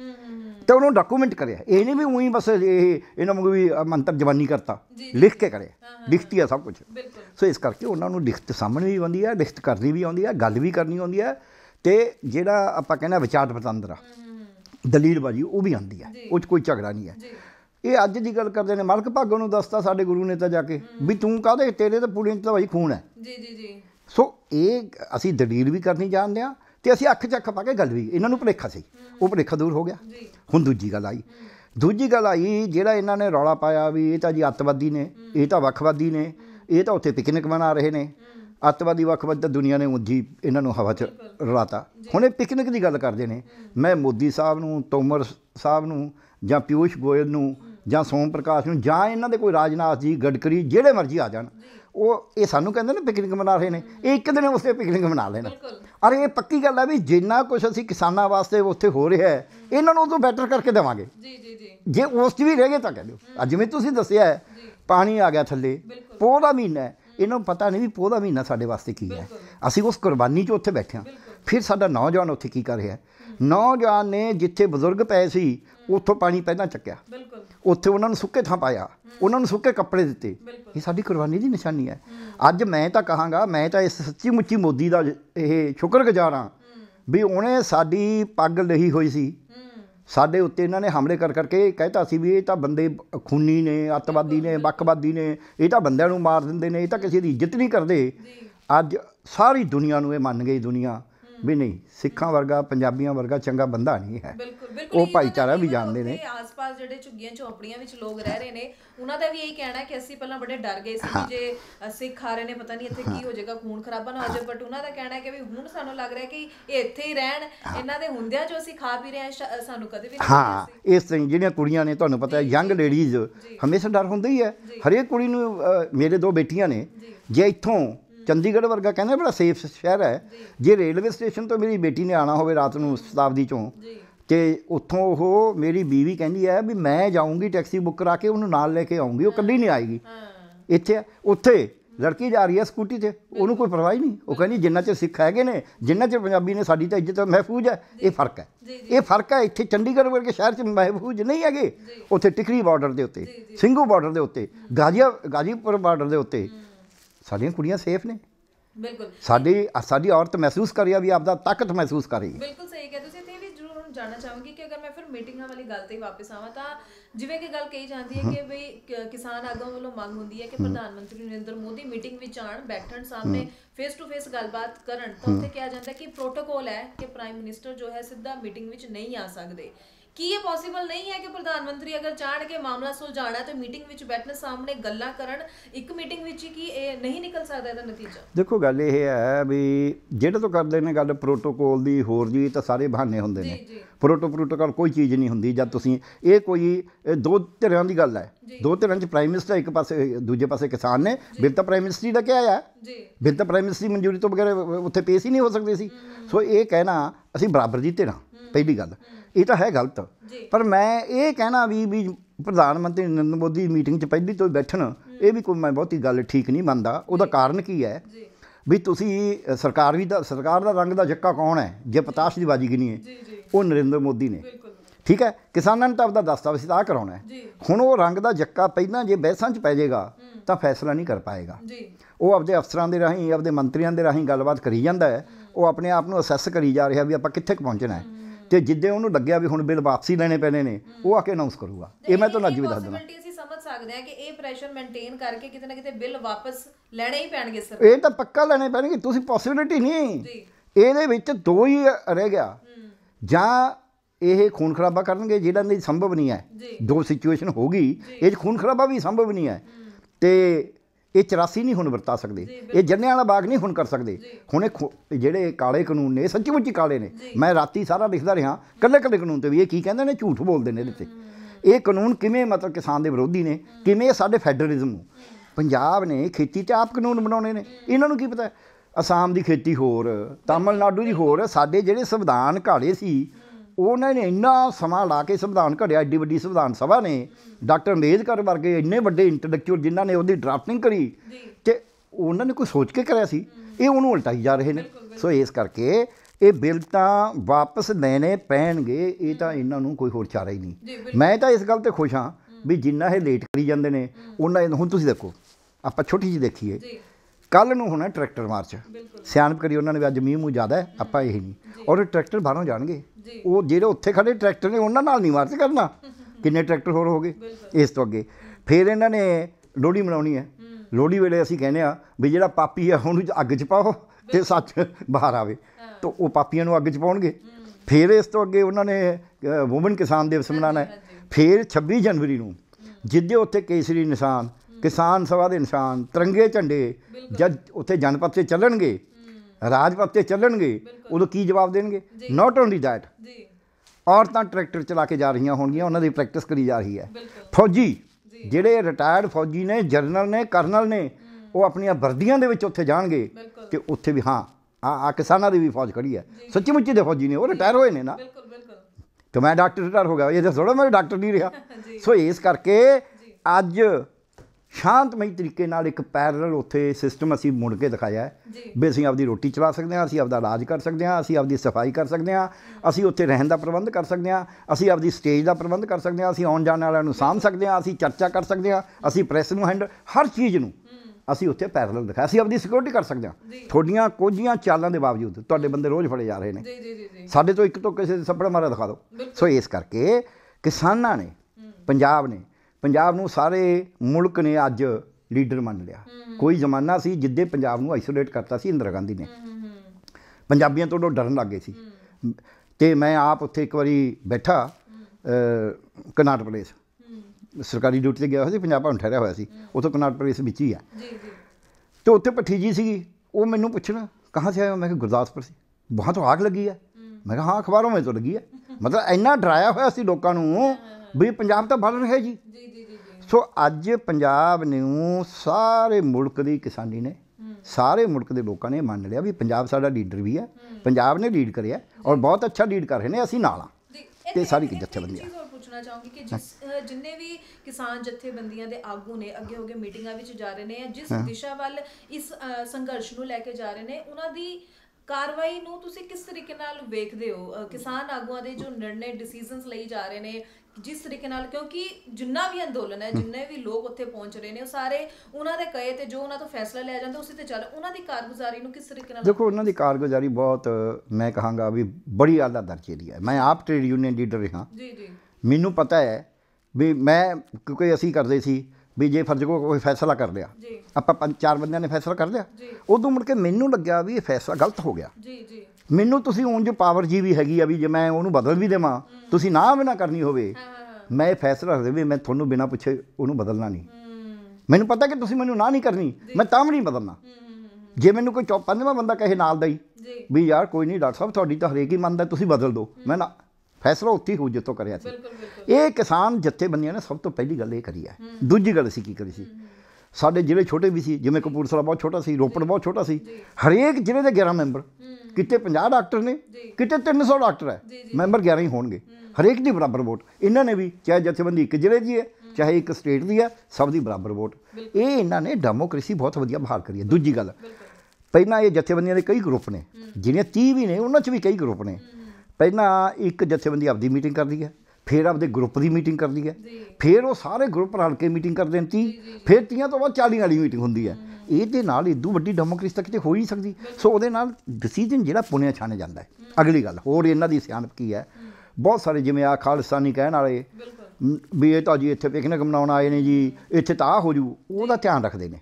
ਤੇ ਉਹਨੂੰ ਡਾਕੂਮੈਂਟ ਕਰਿਆ ਇਹ ਨਹੀਂ ਵੀ ਉਹੀ ਬਸ ਇਹ ਇਹਨਾਂ ਨੂੰ ਵੀ ਮੰਤਰ ਜਵਾਨੀ ਕਰਤਾ ਲਿਖ ਕੇ ਕਰਿਆ ਲਿਖਤੀ ਆ ਸਭ ਕੁਝ ਸੋ ਇਸ ਕਰਕੇ ਉਹਨਾਂ ਨੂੰ ਲਿਖਤ ਸਾਹਮਣੇ ਵੀ ਆਉਂਦੀ ਹੈ ਲਿਖਤ ਕਰਨੀ ਵੀ ਆਉਂਦੀ ਹੈ ਗੱਲ ਵੀ ਕਰਨੀ ਆਉਂਦੀ ਹੈ ਤੇ ਜਿਹੜਾ ਆਪਾਂ ਕਹਿੰਦਾ ਵਿਚਾਰ ਪਤੰਦਰ ਆ ਦਲੀਲਬਾਜੀ ਉਹ ਵੀ ਆਂਦੀ ਹੈ ਉਹ 'ਚ ਕੋਈ ਝਗੜਾ ਨਹੀਂ ਹੈ ਇਹ ਅੱਜ ਦੀ ਗੱਲ ਕਰਦੇ ਨੇ ਮਲਕ ਭਾਗੋ ਨੂੰ ਦੱਸਤਾ ਸਾਡੇ ਗੁਰੂ ਨੇ ਤਾਂ ਜਾ ਕੇ ਵੀ ਤੂੰ ਕਾਹਦੇ ਤੇਰੇ ਤਾਂ ਪੂੜੀਆਂ 'ਚ ਤਾਂ ਭਾਈ ਖੂਨ ਹੈ ਜੀ ਜੀ ਜੀ ਸੋ ਇਹ ਅਸੀਂ ਦਲੀਲ ਵੀ ਕਰਨੀ ਜਾਣਦੇ ਆ ਤੇ ਅਸੀਂ ਅੱਖ ਚੱਖ ਪਾ ਕੇ ਗੱਲ ਵੀ ਇਹਨਾਂ ਨੂੰ ਭੁਲੇਖਾ ਸੀ ਉਹ ਭੁਲੇਖਾ ਦੂਰ ਹੋ ਗਿਆ ਹੁਣ ਦੂਜੀ ਗੱਲ ਆਈ ਦੂਜੀ ਗੱਲ ਆਈ ਜਿਹੜਾ ਇਹਨਾਂ ਨੇ ਰੌਲਾ ਪਾਇਆ ਵੀ ਇਹ ਤਾਂ ਜੀ ਅੱਤਵਾਦੀ ਨੇ ਇਹ ਤਾਂ ਵੱਖਵਾਦੀ ਨੇ ਇਹ ਤਾਂ ਉੱਥੇ ਪਿਕਨਿਕ ਮਨਾ ਰਹੇ ਨੇ ਅੱਤਵਾਦੀ ਵੱਖਵਾਦ ਤਾਂ ਦੁਨੀਆ ਨੇ ਉਂਝੀ ਇਹਨਾਂ ਨੂੰ ਹਵਾ 'ਚ ਰਲਾਤਾ ਹੁਣ ਇਹ ਪਿਕਨਿਕ ਦੀ ਗੱਲ ਕਰਦੇ ਨੇ ਮੈਂ ਮੋਦੀ ਸਾਹਿਬ ਨੂੰ ਤੋਮਰ ਸਾਹਿਬ ਨੂੰ ਜਾਂ ਪਿਊਸ਼ ਗੋਇਲ ਨੂੰ ਜਾਂ ਸੋਮ ਪ੍ਰਕਾਸ਼ ਨੂੰ ਜਾਂ ਇਹਨਾਂ ਦੇ ਕੋਈ ਰਾਜਨਾਥ ਜੀ ਗਡਕਰੀ ਜਿਹੜੇ ਮਰਜ਼ੀ ਆ ਜਾਣ ਉਹ ਇਹ ਸਾਨੂੰ ਕਹਿੰਦੇ ਨੇ ਪਿਕਨਿਕ ਮਨਾ ਰਹੇ ਨੇ ਇਹ ਇੱਕ ਦਿਨ ਉਸੇ ਪਿਕਨਿਕ ਮਨਾ ਲੈਣ ਅਰੇ ਇਹ ਪੱਕੀ ਗੱਲ ਹੈ ਵੀ ਜਿੰਨਾ ਕੁਝ ਅਸੀਂ ਕਿਸਾਨਾਂ ਵਾਸਤੇ ਉੱਥੇ ਹੋ ਰਿਹਾ ਹੈ ਇਹਨਾਂ ਨੂੰ ਉਹ ਤੋਂ ਬੈਟਰ ਕਰਕੇ ਦੇਵਾਂਗੇ ਜੀ ਜੀ ਜੀ ਜੇ ਉਸ ਤੇ ਵੀ ਰਹਿ ਗਏ ਤਾਂ ਕਹਿ ਦਿਓ ਅੱਜ ਜਿਵੇਂ ਤੁਸੀਂ ਦੱਸਿਆ ਪਾਣੀ ਆ ਗਿਆ ਥੱਲੇ ਪੋਹ ਦਾ ਮਹੀਨਾ ਹੈ ਇਹਨਾਂ ਨੂੰ ਪਤਾ ਨਹੀਂ ਵੀ ਪੋਹ ਦਾ ਮਹੀਨਾ ਸਾਡੇ ਵਾਸਤੇ ਕੀ ਹੈ ਅਸੀਂ ਉਸ ਕੁਰਬਾਨੀ 'ਚ ਉੱਥੇ ਬੈਠੇ ਹਾਂ ਫਿਰ ਸਾਡਾ ਨੌਜਵਾਨ ਉੱਥੇ ਕੀ ਕਰ ਰਿਹਾ ਨੌਜਵਾਨ ਨੇ ਜਿੱਥੇ ਬਜ਼ੁਰਗ ਪਏ ਸੀ ਉੱਥੋਂ ਪਾਣੀ ਪਹਿਲਾਂ ਚੱਕਿਆ ਉੱਥੇ ਉਹਨਾਂ ਨੂੰ ਸੁੱਕੇ ਥਾਂ ਪਾਇਆ ਉਹਨਾਂ ਨੂੰ ਸੁੱਕੇ ਕੱਪੜੇ ਦਿੱਤੇ ਇਹ ਸਾਡੀ ਕੁਰਬਾਨੀ ਦੀ ਨਿਸ਼ਾਨੀ ਹੈ ਅੱਜ ਮੈਂ ਤਾਂ ਕਹਾਂਗਾ ਮੈਂ ਤਾਂ ਇਸ ਸੱਚੀ ਮੁੱਚੀ ਮੋਦੀ ਦਾ ਇਹ ਸ਼ੁਕਰਗੁਜ਼ਾਰ ਹਾਂ ਵੀ ਉਹਨੇ ਸਾਡੀ ਪੱਗ ਲਈ ਹੋਈ ਸੀ ਸਾਡੇ ਉੱਤੇ ਇਹਨਾਂ ਨੇ ਹਮਲੇ ਕਰ ਕਰਕੇ ਕਹਿਤਾ ਸੀ ਵੀ ਇਹ ਤਾਂ ਬੰਦੇ ਖੂਨੀ ਨੇ ਅੱਤਵਾਦੀ ਨੇ ਵੱਖਵਾਦੀ ਨੇ ਇਹ ਤਾਂ ਬੰਦਿਆਂ ਨੂੰ ਮਾਰ ਦਿੰਦੇ ਨੇ ਇਹ ਤਾਂ ਕਿਸੇ ਦੀ ਇੱਜ਼ਤ ਨਹੀਂ ਕਰਦੇ ਅੱਜ ਸਾਰੀ ਦੁਨੀਆ ਨੂੰ ਇਹ ਮੰਨ ਗਈ ਦੁਨੀਆ ਵੀ ਨਹੀਂ ਸਿੱਖਾਂ ਵਰਗਾ ਪੰਜਾਬੀਆਂ ਵਰਗਾ ਚੰਗਾ ਬੰਦਾ ਨਹੀਂ ਹੈ ਉਹ ਭਾਈਚਾਰਾ ਵੀ ਜਾਣਦੇ ਨੇ ਆਸ-ਪਾਸ ਜਿਹੜੇ ਝੁੱਗੀਆਂ ਝੋਪੜੀਆਂ ਵਿੱਚ ਲੋਕ ਰਹਿ ਰਹੇ ਨੇ ਉਹਨਾਂ ਦਾ ਵੀ ਇਹੀ ਕਹਿਣਾ ਹੈ ਕਿ ਅਸੀਂ ਪਹਿਲਾਂ ਬੜੇ ਡਰ ਗਏ ਸੀ ਜੇ ਸਿੱਖ ਆ ਰਹੇ ਨੇ ਪਤਾ ਨਹੀਂ ਇੱਥੇ ਕੀ ਹੋ ਜਾਏਗਾ ਖੂਨ ਖਰਾਬਾ ਨਾ ਹੋ ਜਾਵੇ ਬਟ ਉਹਨਾਂ ਦਾ ਕਹਿਣਾ ਹੈ ਕਿ ਵੀ ਹੁਣ ਸਾਨੂੰ ਲੱਗ ਰਿਹਾ ਕਿ ਇਹ ਇੱਥੇ ਹੀ ਰਹਿਣ ਇਹਨਾਂ ਦੇ ਹੁੰਦਿਆਂ ਜੋ ਅਸੀਂ ਖਾ ਪੀ ਰਹੇ ਹਾਂ ਸਾਨੂੰ ਕਦੇ ਵੀ ਹਾਂ ਇਸ ਤਰ੍ਹਾਂ ਜਿਹੜੀਆਂ ਕੁੜੀਆਂ ਨੇ ਤੁਹਾਨੂੰ ਪਤਾ ਹੈ ਯੰਗ ਲੇਡੀਜ਼ ਹਮੇਸ਼ਾ ਡਰ ਹੁੰਦਾ ਹੀ ਹੈ ਹਰੇਕ ਕੁੜੀ ਨੂੰ ਮੇਰੇ ਦੋ ਬੇਟੀਆਂ ਨੇ ਜੇ ਇੱਥੋਂ ਚੰਡੀਗੜ੍ਹ ਵਰਗਾ ਕਹਿੰਦੇ ਬੜਾ ਸੇਫ ਸ਼ਹਿਰ ਹੈ ਜੇ ਰੇਲਵੇ ਸਟੇਸ਼ਨ ਤੋਂ ਮੇਰੀ ਬੇਟੀ ਨੇ ਆਣਾ ਹੋਵੇ ਰਾਤ ਨੂੰ ਸ਼ਤਾਬਦੀ ਚੋਂ ਤੇ ਉੱਥੋਂ ਉਹ ਮੇਰੀ ਬੀਵੀ ਕਹਿੰਦੀ ਹੈ ਵੀ ਮੈਂ ਜਾਊਂਗੀ ਟੈਕਸੀ ਬੁੱਕ ਕਰਾ ਕੇ ਉਹਨੂੰ ਨਾਲ ਲੈ ਕੇ ਆਉਂਗੀ ਉਹ ਕੱਲੀ ਨਹੀਂ ਆਏਗੀ ਇੱਥੇ ਉੱਥੇ ਲੜਕੀ ਜਾ ਰਹੀ ਹੈ ਸਕੂਟੀ ਤੇ ਉਹਨੂੰ ਕੋਈ ਪਰਵਾਹ ਹੀ ਨਹੀਂ ਉਹ ਕਹਿੰਦੀ ਜਿੰਨਾ ਚਿਰ ਸਿੱਖ ਹੈਗੇ ਨੇ ਜਿੰਨਾ ਚਿਰ ਪੰਜਾਬੀ ਨੇ ਸਾਡੀ ਤਾਂ ਇੱਜ਼ਤ ਮਹਿਫੂਜ਼ ਹੈ ਇਹ ਫਰਕ ਹੈ ਇਹ ਫਰਕ ਹੈ ਇੱਥੇ ਚੰਡੀਗੜ੍ਹ ਵਰਗੇ ਸ਼ਹਿਰ 'ਚ ਮਹਿਫੂਜ਼ ਨਹੀਂ ਹੈਗੇ ਉੱਥੇ ਟਿਕਰੀ ਬਾਰਡਰ ਦੇ ਉੱਤੇ ਸਿੰਘੂ ਬਾਰਡਰ ਦੇ ਉੱਤੇ ਗਾਜ਼ੀਆ ਗਾਜ਼ੀਪੁਰ ਬਾਰਡਰ ਦੇ ਉੱਤੇ ਸਾਡੀਆਂ ਕੁੜੀਆਂ ਸੇਫ ਨੇ ਬਿਲਕੁਲ ਸਾਡੀ ਸਾਡੀ ਔਰਤ ਮਹਿਸੂਸ ਕਰ ਰਹੀ ਵੀ ਆਪਦਾ ਤਾਕਤ ਮਹਿਸੂਸ ਕਰ ਰਹੀ ਹੈ ਬਿਲਕੁਲ ਸਹੀ ਕਿਹਾ ਤੁਸੀਂ ਤੇ ਵੀ ਜ਼ਰੂਰ ਜਾਣਨਾ ਚਾਹੂੰਗੀ ਕਿ ਅਗਰ ਮੈਂ ਫਿਰ ਮੀਟਿੰਗਾਂ ਵਾਲੀ ਗੱਲ ਤੇ ਵਾਪਸ ਆਵਾਂ ਤਾਂ ਜਿਵੇਂ ਕਿ ਗੱਲ ਕਹੀ ਜਾਂਦੀ ਹੈ ਕਿ ਵੀ ਕਿਸਾਨ ਆਗੂਆਂ ਵੱਲੋਂ ਮੰਗ ਹੁੰਦੀ ਹੈ ਕਿ ਪ੍ਰਧਾਨ ਮੰਤਰੀ ਨਰਿੰਦਰ ਮੋਦੀ ਮੀਟਿੰਗ ਵਿੱਚ ਆਣ ਬੈਠਣ ਸਾਹਮਣੇ ਫੇਸ ਟੂ ਫੇਸ ਗੱਲਬਾਤ ਕਰਨ ਤਾਂ ਉੱਥੇ ਕਿਹਾ ਜਾਂਦਾ ਕਿ ਪ੍ਰੋਟੋਕੋਲ ਹੈ ਕਿ ਪ੍ਰਾਈਮ ਮਿਨਿਸਟਰ ਜੋ ਹੈ ਸਿੱਧਾ ਮੀਟਿੰਗ ਵਿੱਚ ਨਹੀਂ ਆ ਸਕਦੇ ਕੀ ਇਹ ਪੋਸੀਬਲ ਨਹੀਂ ਹੈ ਕਿ ਪ੍ਰਧਾਨ ਮੰਤਰੀ ਅਗਰ ਚਾਹਣ ਕਿ ਮਾਮਲਾ ਸੁਲਝਾਣਾ ਤੇ ਮੀਟਿੰਗ ਵਿੱਚ ਬੈਠਣ ਸਾਹਮਣੇ ਗੱਲਾਂ ਕਰਨ ਇੱਕ ਮੀਟਿੰਗ ਵਿੱਚ ਕੀ ਇਹ ਨਹੀਂ ਨਿਕਲ ਸਕਦਾ ਇਹਦਾ ਨਤੀਜਾ ਦੇਖੋ ਗੱਲ ਇਹ ਹੈ ਵੀ ਜਿਹੜੇ ਤੋਂ ਕਰਦੇ ਨੇ ਗੱਲ ਪ੍ਰੋਟੋਕੋਲ ਦੀ ਹੋਰ ਜੀ ਤਾਂ ਸਾਰੇ ਬਹਾਨੇ ਹੁੰਦੇ ਨੇ ਪ੍ਰੋਟੋ ਪ੍ਰੋਟੋਕੋਲ ਕੋਈ ਚੀਜ਼ ਨਹੀਂ ਹੁੰਦੀ ਜਦ ਤੁਸੀਂ ਇਹ ਕੋਈ ਦੋ ਧਿਰਾਂ ਦੀ ਗੱਲ ਹੈ ਦੋ ਧਿਰਾਂ 'ਚ ਪ੍ਰਾਈਮ ਮਿਨਿਸਟਰ ਇੱਕ ਪਾਸੇ ਦੂਜੇ ਪਾਸੇ ਕਿਸਾਨ ਨੇ ਬਿਨ ਤਾਂ ਪ੍ਰਾਈਮ ਮਿਨਿਸਟਰੀ ਦਾ ਕਿਹਾ ਆ ਜੀ ਬਿਨ ਤਾਂ ਪ੍ਰਾਈਮ ਮਿਨਿਸਟਰੀ ਮਨਜ਼ੂਰੀ ਤੋਂ ਬਗੈਰ ਉੱਥੇ ਪੇਸ਼ ਹੀ ਨਹੀਂ ਹੋ ਸਕਦੀ ਸੀ ਸੋ ਇਹ ਕਹਿਣਾ ਅਸੀਂ ਬਰਾਬਰ ਦੀ ਧਿਰਾਂ ਪਹਿਲੀ ਗੱਲ ਇਹ ਤਾਂ ਹੈ ਗਲਤ ਪਰ ਮੈਂ ਇਹ ਕਹਿਣਾ ਵੀ ਵੀ ਪ੍ਰਧਾਨ ਮੰਤਰੀ ਨਰਿੰਦਰ ਮੋਦੀ ਮੀਟਿੰਗ 'ਚ ਪਹਿਲੀ ਤੋਂ ਬੈਠਣ ਇਹ ਵੀ ਕੋਈ ਮੈਂ ਬਹੁਤੀ ਗੱਲ ਠੀਕ ਨਹੀਂ ਮੰਨਦਾ ਉਹਦਾ ਕਾਰਨ ਕੀ ਹੈ ਵੀ ਤੁਸੀਂ ਸਰਕਾਰ ਵੀ ਦਾ ਸਰਕਾਰ ਦਾ ਰੰਗ ਦਾ ਜੱਕਾ ਕੌਣ ਹੈ ਜੇ ਪਤਾਸ਼ ਦੀ ਬਾਜੀ ਗਿਣੀ ਹੈ ਉਹ ਨਰਿੰਦਰ ਮੋਦੀ ਨੇ ਠੀਕ ਹੈ ਕਿਸਾਨਾਂ ਨੇ ਤਾਂ ਆਪਦਾ ਦਸਤਾਵੇਜ਼ ਸਿਧਾ ਕਰਾਉਣਾ ਹੈ ਹੁਣ ਉਹ ਰੰਗ ਦਾ ਜੱਕਾ ਪਹਿਲਾਂ ਜੇ ਬਹਿਸਾਂ 'ਚ ਪੈ ਜਾਏਗਾ ਤਾਂ ਫੈਸਲਾ ਨਹੀਂ ਕਰ ਪਾਏਗਾ ਉਹ ਆਪਦੇ ਅਫਸਰਾਂ ਦੇ ਰਾਹੀਂ ਆਪਦੇ ਮੰਤਰੀਆਂ ਦੇ ਰਾਹੀਂ ਗੱਲਬਾਤ ਕਰੀ ਜਾਂਦਾ ਹੈ ਉਹ ਆਪਣੇ ਆਪ ਨੂੰ ਅਸੈਸ ਕਰੀ ਜਾ ਰਿਹਾ ਵੀ ਆਪਾਂ ਕਿੱਥੇ ਪਹੁੰਚਣਾ ਹੈ ਤੇ ਜਿੱਦੇ ਉਹਨੂੰ ਲੱਗਿਆ ਵੀ ਹੁਣ ਬਿੱਲ ਵਾਪਸੀ ਲੈਣੇ ਪੈਣੇ ਨੇ ਉਹ ਆ ਕੇ ਅਨਾਉਂਸ ਕਰੂਗਾ ਇਹ ਮੈਂ ਤੁਹਾਨੂੰ ਅੱਜ ਵੀ ਦੱਸ ਦਿੰਦਾ ਅਸੀਂ ਸਮਝ ਸਕਦੇ ਹਾਂ ਕਿ ਇਹ ਪ੍ਰੈਸ਼ਰ ਮੇਨਟੇਨ ਕਰਕੇ ਕਿਤੇ ਨਾ ਕਿਤੇ ਬਿੱਲ ਵਾਪਸ ਲੈਣੇ ਹੀ ਪੈਣਗੇ ਸਰ ਇਹ ਤਾਂ ਪੱਕਾ ਲੈਣੇ ਪੈਣਗੇ ਤੁਸੀਂ ਪੋਸਿਬਿਲਿਟੀ ਨਹੀਂ ਜੀ ਇਹਦੇ ਵਿੱਚ ਦੋ ਹੀ ਰਹਿ ਗਿਆ ਜਾਂ ਇਹ ਖੂਨ ਖਰਾਬਾ ਕਰਨਗੇ ਜਿਹੜਾ ਨਹੀਂ ਸੰਭਵ ਨਹੀਂ ਹੈ ਦੋ ਸਿਚੁਏਸ਼ਨ ਗਈ ਇਹ ਖੂਨ ਖਰਾਬਾ ਵੀ ਸੰਭਵ ਨਹੀਂ ਹੈ ਤੇ ਇਹ 84 ਨਹੀਂ ਹੁਣ ਵਰਤਾ ਸਕਦੇ ਇਹ ਜੰਨੇ ਵਾਲਾ ਬਾਗ ਨਹੀਂ ਹੁਣ ਕਰ ਸਕਦੇ ਹੁਣ ਇਹ ਜਿਹੜੇ ਕਾਲੇ ਕਾਨੂੰਨ ਨੇ ਸੱਚੀ ਮੁੱਚੀ ਕਾਲੇ ਨੇ ਮੈਂ ਰਾਤੀ ਸਾਰਾ ਲਿਖਦਾ ਰਿਹਾ ਕੱਲੇ ਕੱਲੇ ਕਾਨੂੰਨ ਤੇ ਵੀ ਇਹ ਕੀ ਕਹਿੰਦੇ ਨੇ ਝੂਠ ਬੋਲਦੇ ਨੇ ਇਹਦੇ ਤੇ ਇਹ ਕਾਨੂੰਨ ਕਿਵੇਂ ਮਤਲਬ ਕਿਸਾਨ ਦੇ ਵਿਰੋਧੀ ਨੇ ਕਿਵੇਂ ਸਾਡੇ ਫੈਡਰਲਿਜ਼ਮ ਨੂੰ ਪੰਜਾਬ ਨੇ ਖੇਤੀ ਤੇ ਆਪ ਕਾਨੂੰਨ ਬਣਾਉਣੇ ਨੇ ਇਹਨਾਂ ਨੂੰ ਕੀ ਪਤਾ ਅਸਾਮ ਦੀ ਖੇਤੀ ਹੋਰ ਤਾਮਿਲਨਾਡੂ ਦੀ ਹੋਰ ਸਾਡੇ ਜਿਹੜੇ ਸੰਵਿਧਾਨ ਘਾੜੇ ਸੀ ਉਹਨਾਂ ਨੇ ਇੰਨਾ ਸਮਾਂ ਲਾ ਕੇ ਸੰਵਿਧਾਨ ਘੜਿਆ ਐਡੀ ਵੱਡੀ ਸੰਵਿਧਾਨ ਸਭਾ ਨੇ ਡਾਕਟਰ ਅੰਬੇਦਕਰ ਵਰਗੇ ਇੰਨੇ ਵੱਡੇ ਇੰਟੈਲੈਕਚੁਅਲ ਜਿਨ੍ਹਾਂ ਨੇ ਉਹਦੀ ਡਰਾਫਟਿੰਗ ਕਰੀ ਤੇ ਉਹਨਾਂ ਨੇ ਕੋਈ ਸੋਚ ਕੇ ਕਰਿਆ ਸੀ ਇਹ ਉਹਨੂੰ ਉਲਟਾਈ ਜਾ ਰਹੇ ਨੇ ਸੋ ਇਸ ਕਰਕੇ ਇਹ ਬਿੱਲ ਤਾਂ ਵਾਪਸ ਲੈਣੇ ਪੈਣਗੇ ਇਹ ਤਾਂ ਇਹਨਾਂ ਨੂੰ ਕੋਈ ਹੋਰ ਚਾਰਾ ਹੀ ਨਹੀਂ ਮੈਂ ਤਾਂ ਇਸ ਗੱਲ ਤੇ ਖੁਸ਼ ਹਾਂ ਵੀ ਜਿੰਨਾ ਇਹ ਲੇਟ ਕਰੀ ਜਾਂਦੇ ਨੇ ਉਹਨਾਂ ਹੁਣ ਤੁਸੀਂ ਦੇਖੋ ਆਪਾਂ ਛੋਟੀ ਜੀ ਦੇਖੀਏ ਕੱਲ ਨੂੰ ਹੋਣਾ ਟਰੈਕਟਰ ਮਾਰਚ ਸਿਆਣਪ ਕਰੀ ਉਹਨਾਂ ਨੇ ਵੀ ਅੱਜ ਮੀਂਹ ਮੂ ਜ਼ਿਆਦਾ ਆਪਾਂ ਇਹ ਨਹੀਂ ਔਰ ਟਰੈਕਟਰ ਬਾਹਰੋਂ ਜਾਣਗੇ ਉਹ ਜਿਹੜੇ ਉੱਥੇ ਖੜੇ ਟਰੈਕਟਰ ਨੇ ਉਹਨਾਂ ਨਾਲ ਨਹੀਂ ਮਾਰਚ ਕਰਨਾ ਕਿੰਨੇ ਟਰੈਕਟਰ ਹੋਰ ਹੋਗੇ ਇਸ ਤੋਂ ਅੱਗੇ ਫਿਰ ਇਹਨਾਂ ਨੇ ਲੋਹੜੀ ਮਨਾਉਣੀ ਹੈ ਲੋਹੜੀ ਵੇਲੇ ਅਸੀਂ ਕਹਿੰਦੇ ਆ ਵੀ ਜਿਹੜਾ ਪਾਪੀ ਆ ਉਹਨੂੰ ਅੱਗ 'ਚ ਪਾਓ ਤੇ ਸੱਚ ਬਾਹਰ ਆਵੇ ਤਾਂ ਉਹ ਪਾਪੀਆਂ ਨੂੰ ਅੱਗ 'ਚ ਪਾਉਣਗੇ ਫਿਰ ਇਸ ਤੋਂ ਅੱਗੇ ਉਹਨਾਂ ਨੇ ਵੂਮਨ ਕਿਸਾਨ ਦਿਵਸ ਮਨਾਣਾ ਹੈ ਫਿਰ 26 ਜਨਵਰੀ ਨੂੰ ਜਿੱਦੇ ਉੱਥੇ ਕੇਸਰੀ ਨਿਸ਼ਾਨ ਕਿਸਾਨ ਸਭਾ ਦੇ ਨਿਸ਼ਾਨ ਤਿਰੰਗੇ ਝੰਡੇ ਜਦ ਉੱਥੇ ਜਨਪਥ ਤੇ ਚੱਲਣਗੇ ਰਾਜਪਥ ਤੇ ਚੱਲਣਗੇ ਉਦੋਂ ਕੀ ਜਵਾਬ ਦੇਣਗੇ ਨਾਟ ਓਨਲੀ ਥੈਟ ਜੀ ਔਰਤਾਂ ਟਰੈਕਟਰ ਚਲਾ ਕੇ ਜਾ ਰਹੀਆਂ ਹੋਣਗੀਆਂ ਉਹਨਾਂ ਦੀ ਪ੍ਰੈਕਟਿਸ ਕਰੀ ਜਾ ਰਹੀ ਹੈ ਫੌਜੀ ਜਿਹੜੇ ਰਿਟਾਇਰਡ ਫੌਜੀ ਨੇ ਜਰਨਲ ਨੇ ਕਰਨਲ ਨੇ ਉਹ ਆਪਣੀਆਂ ਵਰਦੀਆਂ ਦੇ ਵਿੱਚ ਉੱਥੇ ਜਾਣਗੇ ਤੇ ਉੱਥੇ ਵੀ ਹਾਂ ਆ ਆ ਕਿਸਾਨਾਂ ਦੀ ਵੀ ਫੌਜ ਖੜੀ ਹੈ ਸੱਚੀ ਮੁੱਚੀ ਦੇ ਫੌਜੀ ਨੇ ਉਹ ਰਿਟਾਇਰ ਹੋਏ ਨੇ ਨਾ ਤੇ ਮੈਂ ਡਾਕਟਰ ਰਿਟਾਇਰ ਹੋ ਗਿਆ ਇਹ ਜਦੋਂ ਮੈਂ ਡਾਕਟਰ ਨਹੀਂ ਰਿਹਾ ਸੋ ਇਸ ਕਰਕੇ ਅੱਜ ਸ਼ਾਂਤਮਈ ਤਰੀਕੇ ਨਾਲ ਇੱਕ ਪੈਰਲਲ ਉੱਥੇ ਸਿਸਟਮ ਅਸੀਂ ਮੁੜ ਕੇ ਦਿਖਾਇਆ ਹੈ ਵੀ ਅਸੀਂ ਆਪਦੀ ਰੋਟੀ ਚਲਾ ਸਕਦੇ ਹਾਂ ਅਸੀਂ ਆਪਦਾ ਇਲਾਜ ਕਰ ਸਕਦੇ ਹਾਂ ਅਸੀਂ ਆਪਦੀ ਸਫਾਈ ਕਰ ਸਕਦੇ ਹਾਂ ਅਸੀਂ ਉੱਥੇ ਰਹਿਣ ਦਾ ਪ੍ਰਬੰਧ ਕਰ ਸਕਦੇ ਹਾਂ ਅਸੀਂ ਆਪਦੀ ਸਟੇਜ ਦਾ ਪ੍ਰਬੰਧ ਕਰ ਸਕਦੇ ਹਾਂ ਅਸੀਂ ਆਉਣ ਜਾਣ ਵਾਲਿਆਂ ਨੂੰ ਸਾਂਭ ਸਕਦੇ ਹਾਂ ਅਸੀਂ ਚਰਚਾ ਕਰ ਸਕਦੇ ਹਾਂ ਅਸੀਂ ਪ੍ਰੈਸ ਨੂੰ ਹੈਂਡਲ ਹਰ ਚੀਜ਼ ਨੂੰ ਅਸੀਂ ਉੱਥੇ ਪੈਰਲਲ ਦਿਖਾਇਆ ਅਸੀਂ ਆਪਦੀ ਸਿਕਿਉਰਿਟੀ ਕਰ ਸਕਦੇ ਹਾਂ ਥੋਡੀਆਂ ਕੋਝੀਆਂ ਚਾਲਾਂ ਦੇ ਬਾਵਜੂਦ ਤੁਹਾਡੇ ਬੰਦੇ ਰੋਜ਼ ਫੜੇ ਜਾ ਰਹੇ ਨੇ ਸਾਡੇ ਤੋਂ ਇੱਕ ਤੋਂ ਕਿਸੇ ਦੇ ਸੱਪੜ ਮਾਰਾ ਦਿਖਾ ਦਿਓ ਸੋ ਇਸ ਕਰਕੇ ਕਿਸਾਨਾਂ ਨੇ ਪੰਜਾਬ ਨੇ ਪੰਜਾਬ ਨੂੰ ਸਾਰੇ ਮੁਲਕ ਨੇ ਅੱਜ ਲੀਡਰ ਮੰਨ ਲਿਆ ਕੋਈ ਜ਼ਮਾਨਾ ਸੀ ਜਿੱਦੇ ਪੰਜਾਬ ਨੂੰ ਆਈਸੋਲੇਟ ਕਰਤਾ ਸੀ ਇੰਦਰਾ ਗਾਂਧੀ ਨੇ ਪੰਜਾਬੀਆਂ ਤੋਂ ਡਰਨ ਲੱਗੇ ਸੀ ਤੇ ਮੈਂ ਆਪ ਉੱਥੇ ਇੱਕ ਵਾਰੀ ਬੈਠਾ ਕਨਾਟ ਪਲੇਸ ਸਰਕਾਰੀ ਡਿਊਟੀ ਤੇ ਗਿਆ ਹੋਇਆ ਸੀ ਪੰਜਾਬ ਭਾਂ ਠਹਿਰਿਆ ਹੋਇਆ ਸੀ ਉਥੋਂ ਕਨਾਟ ਪਲੇਸ ਵਿੱਚ ਹੀ ਆ ਜੀ ਜੀ ਤੇ ਉੱਥੇ ਪੱਠੀ ਜੀ ਸੀਗੀ ਉਹ ਮੈਨੂੰ ਪੁੱਛਣਾ ਕਹਾਂ ਸੇ ਆਇਆ ਮੈਂ ਕਿ ਗੁਰਦਾਸਪੁਰ ਸੀ ਬਹੁਤ ਆਗ ਲੱਗੀ ਆ ਮੈਂ ਕਿ ਹਾਂ ਅਖਬਾਰਾਂ ਵਿੱਚ ਤਾਂ ਲੱਗੀ ਆ ਮਤਲਬ ਇੰਨਾ ਡਰਾਇਆ ਹੋਇਆ ਸੀ ਲੋਕਾਂ ਨੂੰ ਵੀ ਪੰਜਾਬ ਤਾਂ ਬਾਰਡਰ ਹੈ ਜੀ ਜੀ ਜੀ ਸੋ ਅੱਜ ਪੰਜਾਬ ਨੂੰ ਸਾਰੇ ਮੁਲਕ ਦੀ ਕਿਸਾਨੀ ਨੇ ਸਾਰੇ ਮੁਲਕ ਦੇ ਲੋਕਾਂ ਨੇ ਮੰਨ ਲਿਆ ਵੀ ਪੰਜਾਬ ਸਾਡਾ ਲੀਡਰ ਵੀ ਹੈ ਪੰਜਾਬ ਨੇ ਲੀਡ ਕਰਿਆ ਔਰ ਬਹੁਤ ਅੱਛਾ ਲੀਡ ਕਰ ਰਹੇ ਨੇ ਅਸੀਂ ਨਾਲ ਆ ਤੇ ਸਾਰੀ ਜਥੇਬੰਦੀਆਂ ਪੁੱਛਣਾ ਚਾਹੂੰਗੀ ਕਿ ਜਿੰਨੇ ਵੀ ਕਿਸਾਨ ਜੱਥੇਬੰਦੀਆਂ ਦੇ ਆਗੂ ਨੇ ਅੱਗੇ ਹੋ ਕੇ ਮੀਟਿੰਗਾਂ ਵਿੱਚ ਜਾ ਰਹੇ ਨੇ ਜਿਸ ਦਿਸ਼ਾ ਵੱਲ ਇਸ ਸੰਘਰਸ਼ ਨੂੰ ਲੈ ਕੇ ਜਾ ਰਹੇ ਨੇ ਉਹਨਾਂ ਦੀ ਕਾਰਵਾਈ ਨੂੰ ਤੁਸੀਂ ਕਿਸ ਤਰੀਕੇ ਨਾਲ ਵੇਖਦੇ ਹੋ ਕਿਸਾਨ ਆਗੂਆਂ ਦੇ ਜੋ ਨਿਰਣੇ ਡਿਸੀਜਨਸ ਲਈ ਜਾ ਰਹੇ ਨੇ ਜਿਸ ਤਰੀਕੇ ਨਾਲ ਕਿਉਂਕਿ ਜਿੰਨਾ ਵੀ ਅੰਦੋਲਨ ਹੈ ਜਿੰਨੇ ਵੀ ਲੋਕ ਉੱਥੇ ਪਹੁੰਚ ਰਹੇ ਨੇ ਉਹ ਸਾਰੇ ਉਹਨਾਂ ਦੇ ਕਹੇ ਤੇ ਜੋ ਉਹਨਾਂ ਤੋਂ ਫੈਸਲਾ ਲਿਆ ਜਾਂਦਾ ਉਸੇ ਤੇ ਚੱਲ ਉਹਨਾਂ ਦੀ ਕਾਰਗੁਜ਼ਾਰੀ ਨੂੰ ਕਿਸ ਤਰੀਕੇ ਨਾਲ ਦੇਖੋ ਉਹਨਾਂ ਦੀ ਕਾਰਗੁਜ਼ਾਰੀ ਬਹੁਤ ਮੈਂ ਕਹਾਂਗਾ ਵੀ ਬੜੀ ਆਲਾ ਦਰਜੇ ਦੀ ਹੈ ਮੈਂ ਆਪ ਟ੍ਰੇਡ ਯੂਨੀਅਨ ਲੀਡਰ ਰਿਹਾ ਜੀ ਜੀ ਮੈਨੂੰ ਪਤਾ ਹੈ ਵੀ ਮੈਂ ਕਿਉਂਕਿ ਅਸੀਂ ਕਰਦੇ ਸੀ ਵੀ ਜੇ ਫਰਜ਼ ਕੋ ਕੋਈ ਫੈਸਲਾ ਕਰ ਲਿਆ ਜੀ ਆਪਾਂ ਪੰਜ ਚਾਰ ਬੰਦਿਆਂ ਨੇ ਫੈਸਲਾ ਕਰ ਲਿਆ ਉਦੋਂ ਮੁੜ ਕੇ ਮੈਨੂੰ ਲੱਗਿਆ ਵੀ ਇਹ ਫੈਸਲਾ ਗਲਤ ਹੋ ਗਿਆ ਜੀ ਜੀ ਮੈਨੂੰ ਤੁਸੀਂ ਉਂਝ ਪਾਵਰ ਜੀ ਵੀ ਹੈਗੀ ਆ ਵੀ ਜੇ ਮੈਂ ਉਹਨੂੰ ਬਦਲ ਵੀ ਦੇਵਾਂ ਤੁਸੀਂ ਨਾ ਵੀ ਨਾ ਕਰਨੀ ਹੋਵੇ ਮੈਂ ਇਹ ਫੈਸਲਾ ਰੱਖਦੇ ਵੀ ਮੈਂ ਤੁਹਾਨੂੰ ਬਿਨਾ ਪੁੱਛੇ ਉਹਨੂੰ ਬਦਲਣਾ ਨਹੀਂ ਮੈਨੂੰ ਪਤਾ ਕਿ ਤੁਸੀਂ ਮੈਨੂੰ ਨਾ ਨਹੀਂ ਕਰਨੀ ਮੈਂ ਤਾਂ ਵੀ ਨਹੀਂ ਬਦਲਣਾ ਜੇ ਮੈਨੂੰ ਕੋਈ ਪੰਜਵਾਂ ਬੰਦਾ ਕਹੇ ਨਾਲ ਦਈ ਵੀ ਯਾਰ ਕੋਈ ਨਹੀਂ ਡਾਕਟਰ ਸਾਹਿਬ ਤੁਹਾਡੀ ਤਾਂ ਹਰੇਕ ਹੀ ਮੰਨਦਾ ਤੁਸੀਂ ਬਦਲ ਦਿਓ ਮੈਂ ਨਾ ਫੈਸਲਾ ਉੱਥੇ ਹੋ ਜਿੱਤੋਂ ਕਰਿਆ ਸੀ ਇਹ ਕਿਸਾਨ ਜਥੇਬੰਦੀਆਂ ਨੇ ਸਭ ਤੋਂ ਪਹਿਲੀ ਗੱਲ ਇਹ ਕਰੀ ਹੈ ਦੂਜੀ ਗੱਲ ਅਸੀਂ ਕੀ ਕਰੀ ਸੀ ਸਾਡੇ ਜਿਹੜੇ ਛੋਟੇ ਵੀ ਸੀ ਜਿਵੇਂ ਕਪੂਰਸਲਾ ਬਹੁਤ ਛੋਟਾ ਸੀ ਰੋਪੜ ਬਹੁਤ ਛੋਟਾ ਸੀ ਹਰੇਕ ਜ਼ਿਲ੍ਹੇ ਦੇ 11 ਮੈਂਬਰ ਕਿਤੇ 50 ਡਾਕਟਰ ਨੇ ਕਿਤੇ 300 ਡਾਕਟਰ ਹੈ ਮੈਂਬਰ 11 ਹੀ ਹੋਣਗੇ ਹਰੇਕ ਦੀ ਬਰਾਬਰ ਵੋਟ ਇਹਨਾਂ ਨੇ ਵੀ ਚਾਹੇ ਜਥੇਬੰਦੀ ਇੱਕ ਜ਼ਿਲ੍ਹੇ ਦੀ ਹੈ ਚਾਹੇ ਇੱਕ ਸਟੇਟ ਦੀ ਹੈ ਸਭ ਦੀ ਬਰਾਬਰ ਵੋਟ ਇਹ ਇਹਨਾਂ ਨੇ ਡੈਮੋਕ੍ਰੇਸੀ ਬਹੁਤ ਵਧੀਆ ਬਹਾਲ ਕਰੀ ਹੈ ਦੂਜੀ ਗੱਲ ਪਹਿਲਾਂ ਇਹ ਜਥੇਬੰਦੀਆਂ ਦੇ ਕਈ ਗਰੁੱਪ ਨੇ ਜਿਹਨੇ 30 ਵੀ ਨੇ ਉਹਨਾਂ 'ਚ ਵੀ ਕਈ ਗਰੁੱਪ ਨੇ ਪਹਿਲਾਂ ਇੱਕ ਜਥੇਬੰਦੀ ਆਪਦੀ ਮੀਟਿੰਗ ਕਰਦੀ ਹੈ ਫਿਰ ਆਪਦੇ ਗਰੁੱਪ ਦੀ ਮੀਟਿੰਗ ਕਰਦੀ ਹੈ ਫਿਰ ਉਹ ਸਾਰੇ ਗਰੁੱਪ ਰਲ ਕੇ ਮੀਟਿੰਗ ਕਰਦੇ ਨੇ 30 ਫਿਰ 30 ਤੋਂ ਬਾਅਦ 40 ਵਾਲੀ ਮੀਟਿੰਗ ਹੁੰਦੀ ਹੈ ਇਹਦੇ ਨਾਲ ਇਦੋਂ ਵੱਡੀ ਡੈਮੋਕ੍ਰੇਸੀ ਤਾਂ ਕਿਤੇ ਹੋ ਹੀ ਨਹੀਂ ਸਕਦੀ ਸੋ ਉਹਦੇ ਨਾਲ ਡਿਸੀਜਨ ਜਿਹੜਾ ਪੁਣਿਆ ਛਾਣੇ ਜਾਂਦਾ ਹੈ ਅਗਲੀ ਗੱਲ ਹੋਰ ਇਹਨਾਂ ਦੀ ਸਿਆਣਪ ਕੀ ਹੈ ਬਹੁਤ ਸਾਰੇ ਜਿਵੇਂ ਆ ਖਾਲਸਾਨੀ ਕਹਿਣ ਵਾਲੇ ਵੀ ਇਹ ਤਾਂ ਜੀ ਇੱਥੇ ਪਿਕਨਿਕ ਮਨਾਉਣ ਆਏ ਨੇ ਜੀ ਇੱਥੇ ਤਾਂ ਆ ਹੋ ਜੂ ਉਹਦਾ ਧਿਆਨ ਰੱਖਦੇ ਨੇ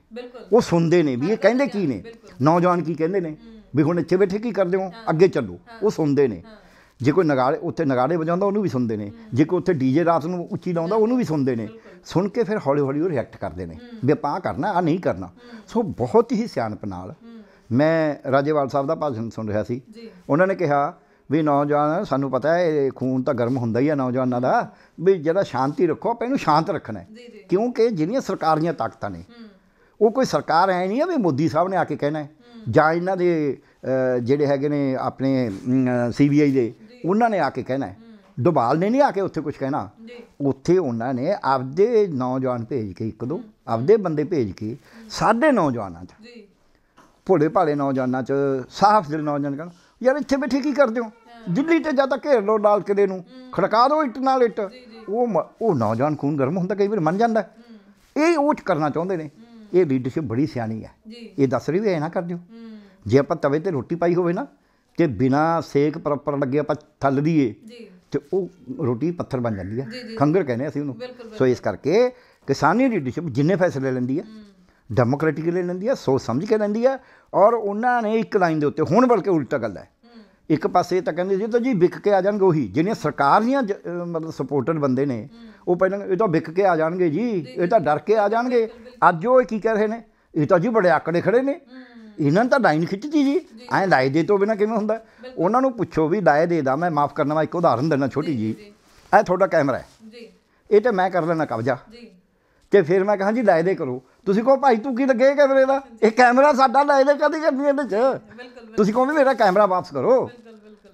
ਉਹ ਸੁਣਦੇ ਨੇ ਵੀ ਇਹ ਕਹਿੰਦੇ ਕੀ ਨੇ ਨੌਜਵਾਨ ਕੀ ਕਹਿੰਦੇ ਨੇ ਵੀ ਹੁਣ ਇੱਥੇ ਬੈਠੇ ਕੀ ਕਰਦੇ ਹੋ ਅੱਗੇ ਚੱਲੋ ਉਹ ਸੁਣਦੇ ਨੇ ਜੇ ਕੋਈ ਨਗਾੜੇ ਉੱਥੇ ਨਗਾੜੇ ਵਜਾਉਂਦਾ ਉਹਨੂੰ ਵੀ ਸੁਣਦੇ ਨੇ ਜੇ ਕੋਈ ਉੱਥੇ ਡੀਜੇ ਰਾਤ ਨੂੰ ਉੱਚੀ ਲਾਉਂਦਾ ਉਹਨੂੰ ਵੀ ਸੁਣਦੇ ਨੇ ਸੁਣ ਕੇ ਫਿਰ ਹੌਲੀ ਹੌਲੀ ਉਹ ਰਿਐਕਟ ਕਰਦੇ ਨੇ ਵੀ ਆਪਾਂ ਆ ਕਰਨਾ ਆ ਨਹੀਂ ਕਰਨਾ ਸੋ ਬਹੁਤ ਹੀ ਸਿਆਣਪ ਨਾਲ ਮੈਂ ਰਾਜੇਵਾਲ ਸਾਹਿਬ ਦਾ ਭਾਸ਼ਣ ਸੁਣ ਰਿਹਾ ਸੀ ਉਹਨਾਂ ਨੇ ਕਿਹਾ ਵੀ ਨੌਜਵਾਨ ਸਾਨੂੰ ਪਤਾ ਹੈ ਇਹ ਖੂਨ ਤਾਂ ਗਰਮ ਹੁੰਦਾ ਹੀ ਆ ਨੌਜਵਾਨਾਂ ਦਾ ਵੀ ਜਿਹੜਾ ਸ਼ਾਂਤੀ ਰੱਖੋ ਆਪਾਂ ਇਹਨੂੰ ਸ਼ਾਂਤ ਰੱਖਣਾ ਕਿਉਂਕਿ ਜਿਹੜੀਆਂ ਸਰਕਾਰ ਦੀਆਂ ਤਾਕਤਾਂ ਨੇ ਉਹ ਕੋਈ ਸਰਕਾਰ ਐ ਨਹੀਂ ਆ ਵੀ ਮੋਦੀ ਸਾਹਿਬ ਨੇ ਆ ਕੇ ਕਹਿਣਾ ਹੈ ਜਾਂ ਇਹਨਾਂ ਦੇ ਜਿਹੜੇ ਹੈਗੇ ਨੇ ਆਪਣੇ ਸੀਬੀਆਈ ਦੇ ਉਹਨਾਂ ਨੇ ਆ ਕੇ ਕਹਿਣਾ ਹੈ ਦੁਬਾਲ ਨੇ ਨਹੀਂ ਆ ਕੇ ਉੱਥੇ ਕੁਝ ਕਹਿਣਾ ਉੱਥੇ ਉਹਨਾਂ ਨੇ ਆਪਦੇ ਨੌਜਵਾਨ ਭੇਜ ਕੇ ਇੱਕ ਦੋ ਆਪਦੇ ਬੰਦੇ ਭੇਜ ਕੇ ਸਾਡੇ ਨੌਜਵਾਨਾਂ 'ਚ ਜੀ ਭੋਲੇ ਭਾਲੇ ਨੌਜਵਾਨਾਂ 'ਚ ਸਾਫ਼ ਦਿਲ ਨੌਜਵਾਨ ਕਹਿੰਦਾ ਯਾਰ ਇੱਥੇ ਬੈਠੇ ਕੀ ਕਰਦੇ ਹੋ ਦਿੱਲੀ ਤੇ ਜਾਂਦਾ ਘੇਰ ਲੋ ਨਾਲ ਕਿਦੇ ਨੂੰ ਖੜਕਾ ਦਿਓ ਇੱਟ ਨਾਲ ਇੱਟ ਉਹ ਉਹ ਨੌਜਵਾਨ ਖੂਨ ਗਰਮ ਹੁੰਦਾ ਕਈ ਵਾਰ ਮੰਨ ਜਾਂਦਾ ਇਹ ਉਹ ਕਰਨਾ ਚਾਹੁੰਦੇ ਨੇ ਇਹ ਲੀਡਰਸ਼ਿਪ ਬੜੀ ਸਿਆਣੀ ਹੈ ਇਹ ਦੱਸ ਰਹੀ ਵੀ ਐ ਨਾ ਕਰ ਦਿਓ ਜੇ ਆਪਾਂ ਤਵੇ ਤੇ ਰੋਟੀ ਪਾਈ ਹੋਵੇ ਨਾ ਤੇ ਬਿਨਾ ਸੇਕ ਪ੍ਰੋਪਰ ਲੱਗੇ ਆਪਾਂ ਥੱਲ ਦੀਏ ਜੀ ਤੇ ਉਹ ਰੋਟੀ ਪੱਥਰ ਬਣ ਜਾਂਦੀ ਹੈ ਖੰਗਰ ਕਹਿੰਦੇ ਅਸੀਂ ਉਹਨੂੰ ਸੋ ਇਸ ਕਰਕੇ ਕਿਸਾਨੀ ਲੀਡਰਸ਼ਿਪ ਜਿੰਨੇ ਫੈਸਲੇ ਲੈਂਦੀ ਹੈ ਡੈਮੋਕ੍ਰੈਟਿਕਲੀ ਲੈਂਦੀ ਹੈ ਸੋਚ ਸਮਝ ਕੇ ਲੈਂਦੀ ਹੈ ਔਰ ਉਹਨਾਂ ਨੇ ਇੱਕ ਲਾਈਨ ਦੇ ਉੱਤੇ ਹੁਣ ਬਲਕਿ ਉਲਟਾ ਗੱਲ ਹੈ ਇੱਕ ਪਾਸੇ ਤਾਂ ਕਹਿੰਦੇ ਜੀ ਤਾਂ ਜੀ ਵਿਕ ਕੇ ਆ ਜਾਣਗੇ ਉਹੀ ਜਿਹਨੇ ਸਰਕਾਰ ਦੀਆਂ ਮਤਲਬ ਸਪੋਰਟਡ ਬੰਦੇ ਨੇ ਉਹ ਪਹਿਲਾਂ ਇਹ ਤਾਂ ਵਿਕ ਕੇ ਆ ਜਾਣਗੇ ਜੀ ਇਹ ਤਾਂ ਡਰ ਕੇ ਆ ਜਾਣਗੇ ਅੱਜ ਉਹ ਕੀ ਕਹਿ ਰਹੇ ਨੇ ਇਹ ਤਾਂ ਜੀ ਬੜੇ ਆਕੜੇ ਖੜੇ ਨੇ ਇਹਨਾਂ ਤਾਂ ਲਾਈਨ ਖਿੱਚਦੀ ਜੀ ਐ ਲਾਈ ਦੇ ਤੋਂ ਬਿਨਾ ਕਿਵੇਂ ਹੁੰਦਾ ਉਹਨਾਂ ਨੂੰ ਪੁੱਛੋ ਵੀ ਲਾਇ ਦੇ ਦਾ ਮੈਂ ਮਾਫ ਕਰਨਾ ਵਾ ਇੱਕ ਉਦਾਹਰਨ ਦੇਣਾ ਛੋਟੀ ਜੀ ਐ ਤੁਹਾਡਾ ਕੈਮਰਾ ਹੈ ਜੀ ਇਹ ਤੇ ਮੈਂ ਕਰ ਲੈਣਾ ਕਬਜ਼ਾ ਜੀ ਤੇ ਫਿਰ ਮੈਂ ਕਹਾਂ ਜੀ ਲਾਇ ਦੇ ਕਰੋ ਤੁਸੀਂ ਕਹੋ ਭਾਈ ਤੂੰ ਕੀ ਲੱਗੇ ਕੈਮਰੇ ਦਾ ਇਹ ਕੈਮਰਾ ਸਾਡਾ ਲਾਇ ਦੇ ਕਦੀ ਕਰਨੀ ਇਹਦੇ ਚ ਤੁਸੀਂ ਕਹੋ ਵੀ ਮੇਰਾ ਕੈਮਰਾ ਵਾਪਸ ਕਰੋ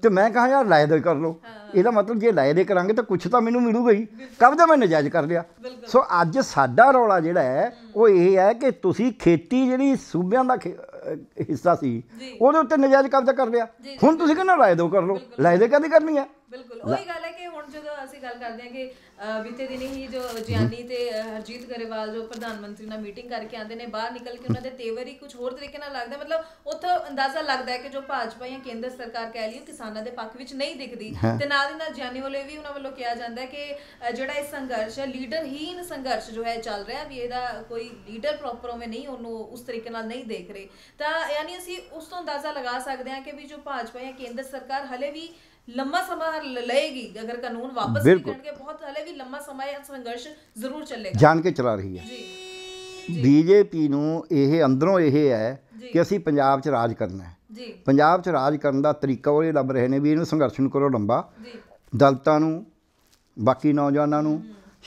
ਤੇ ਮੈਂ ਕਹਾਂ ਯਾਰ ਲਾਇ ਦੇ ਕਰ ਲਓ ਇਹਦਾ ਮਤਲਬ ਜੇ ਲਾਇ ਦੇ ਕਰਾਂਗੇ ਤਾਂ ਕੁਝ ਤਾਂ ਮੈਨੂੰ ਮਿਲੂਗਾ ਹੀ ਕਬਜ਼ਾ ਮੈਂ ਨਜਾਇਜ਼ ਕਰ ਲਿਆ ਸੋ ਅੱਜ ਸਾਡਾ ਰੌਲਾ ਜਿਹੜਾ ਹੈ ਉਹ ਇਹ ਹੈ ਕਿ ਤੁਸੀਂ ਖੇਤੀ ਜਿਹੜੀ ਸੂਬਿਆਂ ਦਾ ਹਿੱਸਾ ਸੀ ਉਹਦੇ ਉੱਤੇ ਨਜਾਇਜ਼ ਕਬਜ਼ਾ ਕਰ ਲਿਆ ਹੁਣ ਤੁਸੀਂ ਕਹਿੰਦੇ ਰਾਏ ਦੋ ਕਰ ਲਓ ਲਾਇਦੇ ਦੇ ਕਦੀ ਕਰਨੀ ਆ ਬਿਲਕੁਲ ਉਹੀ ਗੱਲ ਹੈ ਕਿ ਹੁਣ ਜਦੋਂ ਅਸੀਂ ਗੱਲ ਕਰਦੇ ਹਾਂ ਕਿ ਬੀਤੇ ਦਿਨੀ ਹੀ ਜੋ ਜਿਆਨੀ ਤੇ ਹਰਜੀਤ ਗਰੇਵਾਲ ਜੋ ਪ੍ਰਧਾਨ ਮੰਤਰੀ ਨਾਲ ਮੀਟਿੰਗ ਕਰਕੇ ਆਂਦੇ ਨੇ ਬਾਹਰ ਨਿਕਲ ਕੇ ਉਹਨਾਂ ਦੇ ਤੇਵਰ ਹੀ ਕੁਝ ਹੋਰ ਤਰੀਕੇ ਨਾਲ ਲੱਗਦਾ ਮਤਲਬ ਉੱਥੋਂ ਅੰਦਾਜ਼ਾ ਲੱਗਦਾ ਹੈ ਕਿ ਜੋ ਭਾਜਪਾ ਜਾਂ ਕੇਂਦਰ ਸਰਕਾਰ ਕਹਿ ਲਈ ਕਿਸਾਨਾਂ ਦੇ ਪੱਖ ਵਿੱਚ ਨਹੀਂ ਦਿਖਦੀ ਤੇ ਨਾਲ ਦੀ ਨਾਲ ਜਿਆਨੀ ਵਾਲੇ ਵੀ ਉਹਨਾਂ ਵੱਲੋਂ ਕਿਹਾ ਜਾਂਦਾ ਹੈ ਕਿ ਜਿਹੜਾ ਇਹ ਸੰਘਰਸ਼ ਹੈ ਲੀਡਰ ਹੀ ਸੰਘਰਸ਼ ਜੋ ਹੈ ਚੱਲ ਰਿਹਾ ਵੀ ਇਹਦਾ ਕੋਈ ਲੀਡਰ ਪ੍ਰੋਪਰ ਉਵੇਂ ਨਹੀਂ ਉਹਨੂੰ ਉਸ ਤਰੀਕੇ ਨਾਲ ਨਹੀਂ ਦੇਖ ਰਹੇ ਤਾਂ ਯਾਨੀ ਅਸੀਂ ਉਸ ਤੋਂ ਅੰਦਾਜ਼ਾ ਲਗਾ ਸਕਦੇ ਹਾਂ ਕਿ ਵੀ ਜੋ ਭਾਜਪਾ ਜਾਂ ਕੇਂਦਰ ਸਰਕਾਰ ਹਲੇ ਵੀ ਲੰਮਾ ਸਮਾਂ ਲਏਗੀ ਅਗਰ ਕਾਨੂੰਨ ਵਾਪਸ ਨਹੀਂ ਕਰਨਗੇ ਬਹੁਤ ਹਲੇ ਵੀ ਲੰਮਾ ਸਮਾਂ ਇਹ ਸੰਘਰਸ਼ ਜ਼ਰੂਰ ਚੱਲੇਗਾ ਜਾਣ ਕੇ ਚਲਾ ਰਹੀ ਹੈ ਜੀ ਬੀਜੇਪੀ ਨੂੰ ਇਹ ਅੰਦਰੋਂ ਇਹ ਹੈ ਕਿ ਅਸੀਂ ਪੰਜਾਬ 'ਚ ਰਾਜ ਕਰਨਾ ਹੈ ਜੀ ਪੰਜਾਬ 'ਚ ਰਾਜ ਕਰਨ ਦਾ ਤਰੀਕਾ ਉਹ ਇਹ ਲੱਭ ਰਹੇ ਨੇ ਵੀ ਇਹਨੂੰ ਸੰਘਰਸ਼ ਨੂੰ ਕਰੋ ਲੰਬਾ ਜੀ ਦਲਤਾਂ ਨੂੰ ਬਾਕੀ ਨੌਜਵਾਨਾਂ ਨੂੰ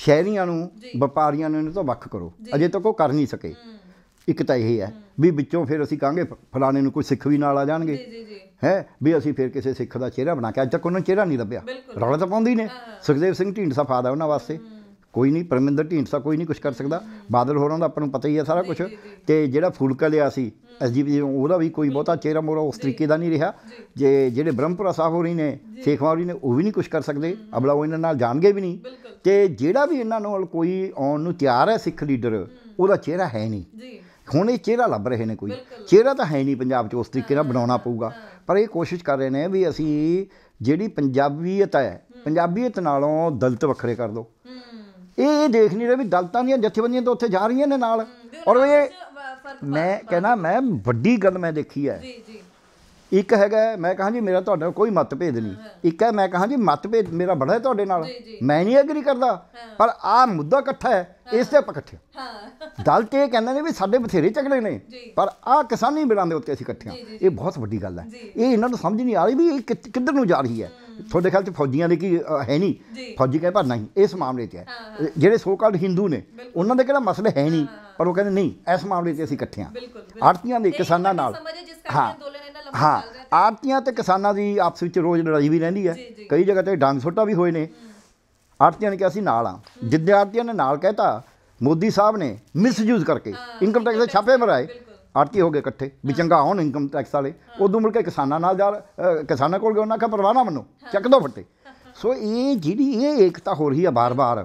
ਸ਼ਹਿਰੀਆਂ ਨੂੰ ਵਪਾਰੀਆਂ ਨੂੰ ਇਹਨਾਂ ਤੋਂ ਵੱਖ ਕਰੋ ਅਜੇ ਤੱਕ ਉਹ ਕਰ ਨਹੀਂ ਸਕੇ ਇੱਕ ਤਾਂ ਇਹ ਹੈ ਵੀ ਵਿੱਚੋਂ ਫਿਰ ਅਸੀਂ ਕਹਾਂਗੇ ਫਲਾਣੇ ਨੂੰ ਕੋਈ ਸਿੱਖ ਵੀ ਨਾਲ ਆ ਜਾਣਗੇ ਜੀ ਜੀ ਹੈ ਵੀ ਅਸੀਂ ਫਿਰ ਕਿਸੇ ਸਿੱਖ ਦਾ ਚਿਹਰਾ ਬਣਾ ਕੇ ਅੱਜ ਤੱਕ ਉਹਨਾਂ ਚਿਹਰਾ ਨਹੀਂ ਲੱਭਿਆ ਰੌਲਾ ਤਾਂ ਪਾਉਂਦੀ ਨੇ ਸੁਖਦੇਵ ਸਿੰਘ ਢੀਂਡਸਾ ਫਾਦਾ ਉਹਨਾਂ ਵਾਸਤੇ ਕੋਈ ਨਹੀਂ ਪਰਮਿੰਦਰ ਢੀਂਡਸਾ ਕੋਈ ਨਹੀਂ ਕੁਝ ਕਰ ਸਕਦਾ ਬਾਦਲ ਹੋਰਾਂ ਦਾ ਆਪਾਂ ਨੂੰ ਪਤਾ ਹੀ ਹੈ ਸਾਰਾ ਕੁਝ ਤੇ ਜਿਹੜਾ ਫੂਲਕਾ ਲਿਆ ਸੀ ਐਸਜੀਪ ਜੀ ਉਹਦਾ ਵੀ ਕੋਈ ਬਹੁਤਾ ਚਿਹਰਾ ਮੋਰਾ ਉਸ ਤਰੀਕੇ ਦਾ ਨਹੀਂ ਰਿਹਾ ਜੇ ਜਿਹੜੇ ਬ੍ਰਹਮਪੁਰਾ ਸਾਹਿਬ ਰਹੀ ਨੇ ਸੇਖਵਾਰੀ ਨੇ ਉਹ ਵੀ ਨਹੀਂ ਕੁਝ ਕਰ ਸਕਦੇ ਅਬਲਾ ਉਹ ਇਹਨਾਂ ਨਾਲ ਜਾਣਗੇ ਵੀ ਨਹੀਂ ਤੇ ਜਿਹੜਾ ਵੀ ਇਹਨਾਂ ਨਾਲ ਕੋਈ ਆਉਣ ਨੂੰ ਤਿਆਰ ਹੈ ਸਿੱਖ ਲੀਡਰ ਉਹਦਾ ਚਿਹਰਾ ਹੈ ਨਹੀਂ ਹੁਣ ਇਹ ਚਿਹਰਾ ਲੱਭ ਰਹੇ ਨੇ ਕੋਈ ਚਿਹਰਾ ਤਾਂ ਹੈ ਨਹੀਂ ਪੰਜਾਬ 'ਚ ਉਸ ਤਰੀਕੇ ਨਾਲ ਬਣਾਉਣਾ ਪਊਗਾ ਪਰ ਇਹ ਕੋਸ਼ਿਸ਼ ਕਰ ਰਹੇ ਨੇ ਵੀ ਅਸੀਂ ਜਿਹੜੀ ਪੰਜਾਬੀਅਤ ਹੈ ਪੰਜਾਬੀਅਤ ਨਾਲੋਂ ਦਲਤ ਵੱਖਰੇ ਕਰ ਦੋ ਇਹ ਇਹ ਦੇਖ ਨਹੀਂ ਰਹੇ ਵੀ ਦਲਤਾਂ ਦੀਆਂ ਜਥੇਬੰਦੀਆਂ ਤਾਂ ਉੱਥੇ ਜਾ ਰਹੀਆਂ ਨੇ ਨਾਲ ਔਰ ਇਹ ਮੈਂ ਕਹਿੰਦਾ ਮੈਂ ਵੱਡੀ ਗੱਲ ਮੈਂ ਦੇਖੀ ਹੈ ਇੱਕ ਹੈਗਾ ਮੈਂ ਕਹਾਂ ਜੀ ਮੇਰਾ ਨਾਲ ਕੋਈ ਮਤਭੇਦ ਨਹੀਂ ਇੱਕ ਹੈ ਮੈਂ ਕਹਾਂ ਜੀ ਮਤਭੇਦ ਮੇਰਾ ਬੜਾ ਹੈ ਤੁਹਾਡੇ ਨਾਲ ਮੈਂ ਨਹੀਂ ਐਗਰੀ ਕਰਦਾ ਪਰ ਆ ਮੁੱਦਾ ਇਕੱਠਾ ਹੈ ਇਸ ਤੇ ਆਪਾਂ ਇਕੱਠੇ ਹਾਂ ਦਲ ਤੇ ਕਹਿੰਦੇ ਨੇ ਵੀ ਸਾਡੇ ਬਥੇਰੇ ਝਗੜੇ ਨੇ ਪਰ ਆ ਕਿਸਾਨੀ ਬਿਲਾਂ ਦੇ ਉੱਤੇ ਅਸੀਂ ਇਕੱਠੇ ਹਾਂ ਇਹ ਬਹੁਤ ਵੱਡੀ ਗੱਲ ਹੈ ਇਹ ਇਹਨਾਂ ਨੂੰ ਸਮਝ ਨਹੀਂ ਆ ਰਹੀ ਵੀ ਇਹ ਕਿੱਧਰ ਨੂੰ ਜਾ ਰਹੀ ਹੈ ਤੁਹਾਡੇ ਖਿਆਲ ਚ ਫੌਜੀਆਂ ਦੇ ਕੀ ਹੈ ਨਹੀਂ ਫੌਜੀ ਕਹੇ ਪਰ ਨਹੀਂ ਇਸ ਮਾਮਲੇ 'ਚ ਹੈ ਜਿਹੜੇ ਕਾਲਡ ਹਿੰਦੂ ਨੇ ਉਹਨਾਂ ਦੇ ਕਿਹੜਾ ਮਸਲੇ ਹੈ ਨਹੀਂ ਪਰ ਉਹ ਕਹਿੰਦੇ ਨਹੀਂ ਇਸ ਮਾਮਲੇ 'ਚ ਅਸੀਂ ਇਕੱਠੇ ਹਾਂ ਆੜਤੀਆਂ ਦੇ ਕਿਸਾਨਾਂ ਨਾਲ ਹਾਂ ਹਾਂ ਆੜਤੀਆਂ ਤੇ ਕਿਸਾਨਾਂ ਦੀ ਆਪਸ ਵਿੱਚ ਰੋਜ਼ ਲੜਾਈ ਵੀ ਰਹਿੰਦੀ ਹੈ ਕਈ ਜਗ੍ਹਾ ਤੇ ਡੰਗ ਸੋਟਾ ਵੀ ਹੋਏ ਨੇ ਆੜਤੀਆਂ ਨੇ ਕਿਹਾ ਅਸੀਂ ਨਾਲ ਆ ਜਿੱਦੇ ਆੜਤੀਆਂ ਨੇ ਨਾਲ ਕਹਿਤਾ ਮੋਦੀ ਸਾਹਿਬ ਨੇ ਮਿਸਯੂਜ਼ ਕਰਕੇ ਇਨਕਮ ਟੈਕਸ ਦੇ ਛਾਪੇ ਮਰਾਏ ਆਰਤੀ ਆੜਤੀ ਹੋ ਗਏ ਇਕੱਠੇ ਵੀ ਚੰਗਾ ਹੋਣ ਇਨਕਮ ਟੈਕਸ ਵਾਲੇ ਉਦੋਂ ਮੁੜ ਕੇ ਕਿਸਾਨਾਂ ਨਾਲ ਜਾ ਕਿਸਾਨਾਂ ਕੋਲ ਗਏ ਉਹਨਾਂ ਕਾ ਪਰਵਾਹ ਨਾ ਮੰਨੋ ਚੱਕ ਦੋ ਫੱਟੇ ਸੋ ਇਹ ਜਿਹੜੀ ਇਹ ਏਕਤਾ ਹੋ ਰਹੀ ਆ ਬਾਰ-ਬਾਰ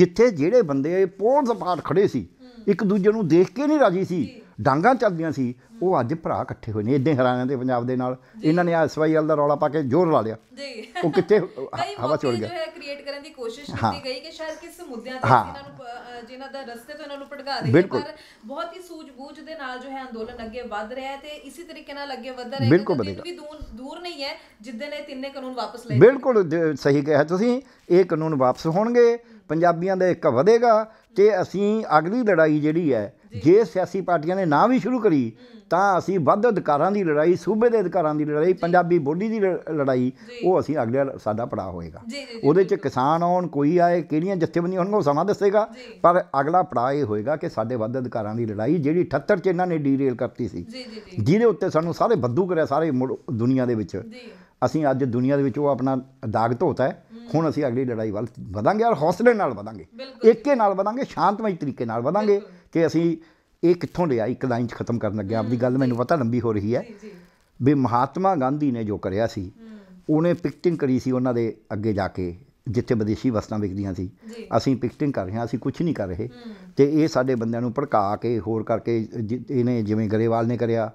ਜਿੱਥੇ ਜਿਹੜੇ ਬੰਦੇ ਪੋਲ ਸਪਾਟ ਖੜੇ ਸੀ ਇੱਕ ਦੂਜੇ ਨੂੰ ਦੇਖ ਕੇ ਨਹੀਂ ਰਾਜੀ ਸੀ ਡਾਂਗਾ ਚੱਲਦੀਆਂ ਸੀ ਉਹ ਅੱਜ ਭਰਾ ਇਕੱਠੇ ਹੋਏ ਨੇ ਇਦਾਂ ਹਰਿਆਣਾ ਦੇ ਪੰਜਾਬ ਦੇ ਨਾਲ ਇਹਨਾਂ ਨੇ ਐਸਵਾਈਐਲ ਦਾ ਰੌਲਾ ਪਾ ਕੇ ਜ਼ੋਰ ਲਾ ਲਿਆ ਜੀ ਉਹ ਕਿੱਥੇ ਹਵਾ ਚੋੜ ਗਿਆ ਕ੍ਰੀਏਟ ਕਰਨ ਦੀ ਕੋਸ਼ਿਸ਼ ਕੀਤੀ ਗਈ ਕਿ ਸ਼ਾਇਦ ਕਿਸ ਮੁੱਦਿਆਂ ਤੇ ਇਹਨਾਂ ਨੂੰ ਜਿਨ੍ਹਾਂ ਦਾ ਰਸਤੇ ਤੋਂ ਇਹਨਾਂ ਨੂੰ ਭਟਕਾ ਦੇ ਪਰ ਬਹੁਤ ਹੀ ਸੂਝ-ਬੂਝ ਦੇ ਨਾਲ ਜੋ ਹੈ ਅੰਦੋਲਨ ਅੱਗੇ ਵਧ ਰਿਹਾ ਹੈ ਤੇ ਇਸੇ ਤਰੀਕੇ ਨਾਲ ਅੱਗੇ ਵਧ ਰਿਹਾ ਹੈ ਬਿਲਕੁਲ ਵੀ ਦੂਰ ਨਹੀਂ ਹੈ ਜਿੱਦਣ ਇਹ ਤਿੰਨੇ ਕਾਨੂੰਨ ਵਾਪਸ ਲੈ ਬਿਲਕੁਲ ਸਹੀ ਕਿਹਾ ਤੁਸੀਂ ਇਹ ਕਾਨੂੰਨ ਵਾਪਸ ਹੋਣਗੇ ਪੰਜਾਬੀਆਂ ਦਾ ਇੱਕ ਵਧੇਗਾ ਤੇ ਅਸੀਂ ਅਗਲੀ ਲੜਾਈ ਜਿਹੜੀ ਹੈ ਜੇ ਸਿਆਸੀ ਪਾਰਟੀਆਂ ਨੇ ਨਾ ਵੀ ਸ਼ੁਰੂ ਕਰੀ ਤਾਂ ਅਸੀਂ ਵੱਧ ਅਧਿਕਾਰਾਂ ਦੀ ਲੜਾਈ ਸੂਬੇ ਦੇ ਅਧਿਕਾਰਾਂ ਦੀ ਲੜਾਈ ਪੰਜਾਬੀ ਬੋਲੀ ਦੀ ਲੜਾਈ ਉਹ ਅਸੀਂ ਅਗਲੇ ਸਾਡਾ ਪੜਾ ਹੋਏਗਾ ਉਹਦੇ 'ਚ ਕਿਸਾਨ ਆਉਣ ਕੋਈ ਆਏ ਕਿਹੜੀਆਂ ਜਥੇਬੰਦੀਆਂ ਹੋਣਗੀਆਂ ਉਹ ਸਮਾਂ ਦੱਸੇਗਾ ਪਰ ਅਗਲਾ ਪੜਾ ਇਹ ਹੋਏਗਾ ਕਿ ਸਾਡੇ ਵੱਧ ਅਧਿਕਾਰਾਂ ਦੀ ਲੜਾਈ ਜਿਹੜੀ 78 ਚ ਇਹਨਾਂ ਨੇ ਡੀਰੇਲ ਕਰਤੀ ਸੀ ਜਿਹਦੇ ਉੱਤੇ ਸਾਨੂੰ ਸਾਰੇ ਬੱਦੂ ਕਰਿਆ ਸਾਰੇ ਦੁਨੀਆ ਦੇ ਵਿੱਚ ਅਸੀਂ ਅੱਜ ਦੁਨੀਆ ਦੇ ਵਿੱਚ ਉਹ ਆਪਣਾ ਦਾਗ ਧੋਤਾ ਹੈ ਹੁਣ ਅਸੀਂ ਅਗਲੀ ਲੜਾਈ ਵੱਲ ਵਧਾਂਗੇ ਔਰ ਹੌਸਲੇ ਨਾਲ ਵਧਾਂਗੇ ਏਕੇ ਨਾਲ ਵਧਾਂਗੇ ਸ਼ਾਂਤਮਈ ਤਰੀਕੇ ਨਾਲ ਵਧਾਂਗੇ ਕਿ ਅਸੀਂ ਇਹ ਕਿੱਥੋਂ ਲਿਆ ਇੱਕ ਲਾਈਨ 'ਚ ਖਤਮ ਕਰਨ ਲੱਗਿਆ ਆਪਦੀ ਗੱਲ ਮੈਨੂੰ ਪਤਾ ਲੰਬੀ ਹੋ ਰਹੀ ਹੈ ਵੀ ਮਹਾਤਮਾ ਗਾਂਧੀ ਨੇ ਜੋ ਕਰਿਆ ਸੀ ਉਹਨੇ ਪਿਕਟਿੰਗ ਕਰੀ ਸੀ ਉਹਨਾਂ ਦੇ ਅੱਗੇ ਜਾ ਕੇ ਜਿੱਥੇ ਵਿਦੇਸ਼ੀ ਵਸਤਾਂ ਵਿਕਦੀਆਂ ਸੀ ਅਸੀਂ ਪਿਕਟਿੰਗ ਕਰ ਰਹੇ ਹਾਂ ਅਸੀਂ ਕੁਝ ਨਹੀਂ ਕਰ ਰਹੇ ਤੇ ਇਹ ਸਾਡੇ ਬੰਦਿਆਂ ਨੂੰ ਭੜਕਾ ਕੇ ਹੋਰ ਕਰਕੇ ਇਹਨੇ ਜਿਵੇਂ ਗਰੇਵਾਲ ਨੇ ਕਰਿਆ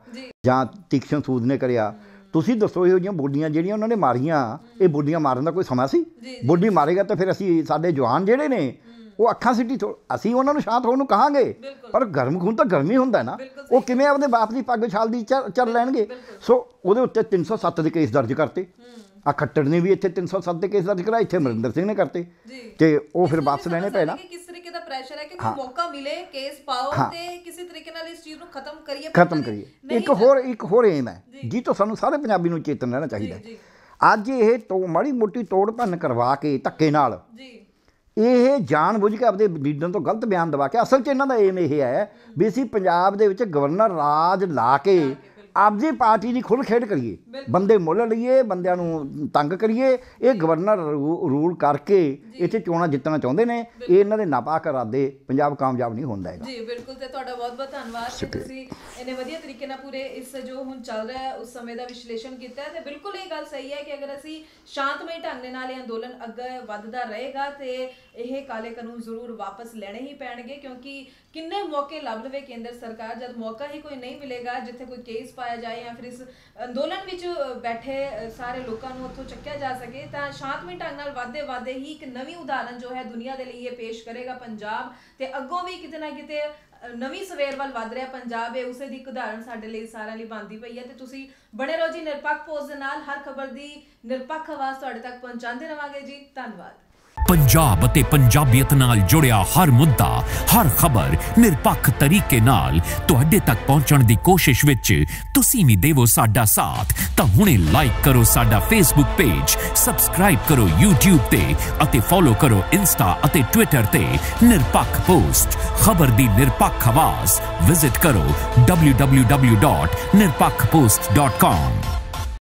ਜਾਂ ਤਿਕਸ਼ਣ ਸੂਦ ਨੇ ਕਰਿਆ ਤੁਸੀਂ ਦੱਸੋ ਇਹੋ ਜਿਹੀਆਂ ਬੋਡੀਆਂ ਜਿਹੜੀਆਂ ਉਹਨਾਂ ਨੇ ਮਾਰੀਆਂ ਇਹ ਬੋਡੀਆਂ ਮਾਰਨ ਦਾ ਕੋਈ ਸਮਾਂ ਸੀ ਬੋਡੀ ਮਾਰੇਗਾ ਤਾਂ ਫਿਰ ਅਸੀਂ ਸਾਡੇ ਜਵਾਨ ਜਿਹੜੇ ਨੇ ਉਹ ਅੱਖਾਂ ਸਿੱਟੀ ਅਸੀਂ ਉਹਨਾਂ ਨੂੰ ਸ਼ਾਂਤ ਹੋਣ ਨੂੰ ਕਹਾਂਗੇ ਪਰ ਗਰਮ ਖੂਨ ਤਾਂ ਗਰਮੀ ਹੁੰਦਾ ਨਾ ਉਹ ਕਿਵੇਂ ਆਪਣੇ ਬਾਪ ਦੀ ਪੱਗ ਛਾਲ ਦੀ ਲੈਣਗੇ ਸੋ ਉਹਦੇ ਉੱਤੇ 307 ਦੇ ਕੇਸ ਦਰਜ ਕਰਤੇ ਆ ਖੱਟੜ ਨੇ ਵੀ ਇੱਥੇ 307 ਦੇ ਕੇਸ ਦਰਜ ਕਰਾਇਆ ਇੱਥੇ ਮਰਿੰਦਰ ਸਿੰਘ ਨੇ ਕਰਤੇ ਤੇ ਉਹ ਫਿਰ ਵਾਪਸ ਲੈਣੇ ਪੈਣਾ ਕਿਸ ਤਰੀਕੇ ਦਾ ਪ੍ਰੈਸ਼ਰ ਹੈ ਕਿ ਕੋਈ ਮੌਕਾ ਮਿਲੇ ਕੇਸ ਪਾਓ ਤੇ ਕਿਸੇ ਤਰੀਕੇ ਨਾਲ ਇਸ ਚੀਜ਼ ਨੂੰ ਖਤਮ ਕਰੀਏ ਖਤਮ ਕਰੀਏ ਇੱਕ ਹੋਰ ਇੱਕ ਹੋਰ ਏਮ ਹੈ ਜੀ ਤੋਂ ਸਾਨੂੰ ਸਾਰੇ ਪੰਜਾਬੀ ਨੂੰ ਚੇਤਨ ਰਹਿਣਾ ਚਾਹੀਦਾ ਅੱਜ ਇਹ ਤੋਂ ਮਾੜੀ ਮੋਟੀ ਤੋੜ ਭੰਨ ਕਰਵਾ ਕੇ ਧੱਕੇ ਨਾਲ ਜੀ ਇਹ ਜਾਣ ਬੁੱਝ ਕੇ ਆਪਦੇ ਲੀਡਰਾਂ ਤੋਂ ਗਲਤ ਬਿਆਨ ਦਵਾ ਕੇ ਅਸਲ 'ਚ ਇਹਨਾਂ ਦਾ ਏਮ ਇਹ ਹੈ ਵੀ ਅਸੀਂ ਪੰਜਾਬ ਦੇ ਵਿੱਚ ਗਵਰਨਰ ਰਾਜ ਲਾ ਕੇ ਆਪਦੀ ਪਾਰਟੀ ਦੀ ਖੁੱਲ ਖੇਡ ਕਰੀਏ ਬੰਦੇ ਮੁੱਲ ਲਈਏ ਬੰਦਿਆਂ ਨੂੰ ਤੰਗ ਕਰੀਏ ਇਹ ਗਵਰਨਰ ਰੂਲ ਕਰਕੇ ਇੱਥੇ ਚੋਣਾਂ ਜਿੱਤਣਾ ਚਾਹੁੰਦੇ ਨੇ ਇਹ ਇਹਨਾਂ ਦੇ ਨਾਪਾਕ ਇਰਾਦੇ ਪੰਜਾਬ ਕਾਮਯਾਬ ਨਹੀਂ ਹੁੰਦਾ ਜੀ ਬਿਲਕੁਲ ਤੇ ਤੁਹਾਡਾ ਬਹੁਤ ਬਹੁਤ ਧੰਨਵਾਦ ਕਿ ਤੁਸੀਂ ਇਹਨੇ ਵਧੀਆ ਤਰੀਕੇ ਨਾਲ ਪੂਰੇ ਇਸ ਜੋ ਹੁਣ ਚੱਲ ਰਿਹਾ ਹੈ ਉਸ ਸਮੇਂ ਦਾ ਵਿਸ਼ਲੇਸ਼ਣ ਕੀਤਾ ਹੈ ਤੇ ਬਿਲਕੁਲ ਇਹ ਗੱਲ ਸਹੀ ਹੈ ਕਿ ਅਗਰ ਅਸੀਂ ਸ਼ਾਂਤਮਈ ਢੰਗ ਦੇ ਨਾਲ ਇਹ ਅੰਦੋਲਨ ਅੱਗੇ ਵੱਧਦਾ ਰਹੇਗਾ ਤੇ ਇਹ ਕਾਲੇ ਕਾਨੂੰਨ ਜ਼ਰੂਰ ਵਾਪਸ ਲੈਣੇ ਹੀ ਪੈਣਗੇ ਕਿਉਂਕਿ ਕਿੰਨੇ ਮੌਕੇ ਲੱਭ ਲਵੇ ਕੇਂਦਰ ਸਰਕਾਰ ਜਦ ਮੌਕਾ ਹੀ ਕੋਈ ਨਹੀਂ ਮਿਲੇਗਾ ਜਿੱਥੇ ਕੋਈ ਕੇਸ ਪਾਇਆ ਜਾਏ ਜਾਂ ਫਿਰ ਇਸ ਅੰਦੋਲਨ ਵਿੱਚ ਬੈਠੇ ਸਾਰੇ ਲੋਕਾਂ ਨੂੰ ਉੱਥੋਂ ਚੱਕਿਆ ਜਾ ਸਕੇ ਤਾਂ ਸ਼ਾਂਤਮਈ ਢੰਗ ਨਾਲ ਵਾਦੇ ਵਾਦੇ ਹੀ ਇੱਕ ਨਵੀਂ ਉਦਾਹਰਨ ਜੋ ਹੈ ਦੁਨੀਆ ਦੇ ਲਈ ਇਹ ਪੇਸ਼ ਕਰੇਗਾ ਪੰਜਾਬ ਤੇ ਅੱਗੋਂ ਵੀ ਕਿਤੇ ਨਾ ਕਿਤੇ ਨਵੀਂ ਸਵੇਰ ਵੱਲ ਵਧ ਰਿਹਾ ਪੰਜਾਬ ਹੈ ਉਸੇ ਦੀ ਇੱਕ ਉਦਾਹਰਨ ਸਾਡੇ ਲਈ ਸਾਰਿਆਂ ਲਈ ਬਣਦੀ ਪਈ ਹੈ ਤੇ ਤੁਸੀਂ ਬਣੇ ਰਹੋ ਜੀ ਨਿਰਪੱਖ ਪੋਜ਼ ਦੇ ਨਾਲ ਹਰ ਖਬਰ ਦੀ ਨਿਰਪੱਖ ਆਵਾਜ਼ ਤੁਹਾਡੇ ਤੱਕ ਪਹੁੰਚਾਉਂਦੇ ਰਵਾਂਗੇ ਜੀ ਧੰਨਵਾਦ ਪੰਜਾਬ ਅਤੇ ਪੰਜਾਬੀਅਤ ਨਾਲ ਜੁੜਿਆ ਹਰ ਮੁੱਦਾ ਹਰ ਖਬਰ ਨਿਰਪੱਖ ਤਰੀਕੇ ਨਾਲ ਤੁਹਾਡੇ ਤੱਕ ਪਹੁੰਚਣ ਦੀ ਕੋਸ਼ਿਸ਼ ਵਿੱਚ ਤੁਸੀਂ ਵੀ ਦੇਵੋ ਸਾਡਾ ਸਾਥ ਤਾਂ ਹੁਣੇ ਲਾਈਕ ਕਰੋ ਸਾਡਾ ਫੇਸਬੁੱਕ ਪੇਜ ਸਬਸਕ੍ਰਾਈਬ ਕਰੋ YouTube ਤੇ ਅਤੇ ਫੋਲੋ ਕਰੋ Insta ਅਤੇ ਟਵਿੱਟਰ ਤੇ ਨਿਰਪੱਖ ਪੋਸਟ ਖਬਰ ਦੀ ਨਿਰਪੱਖ ਆਵਾਜ਼ ਵਿਜ਼ਿਟ ਕਰੋ www.nirpakhpost.com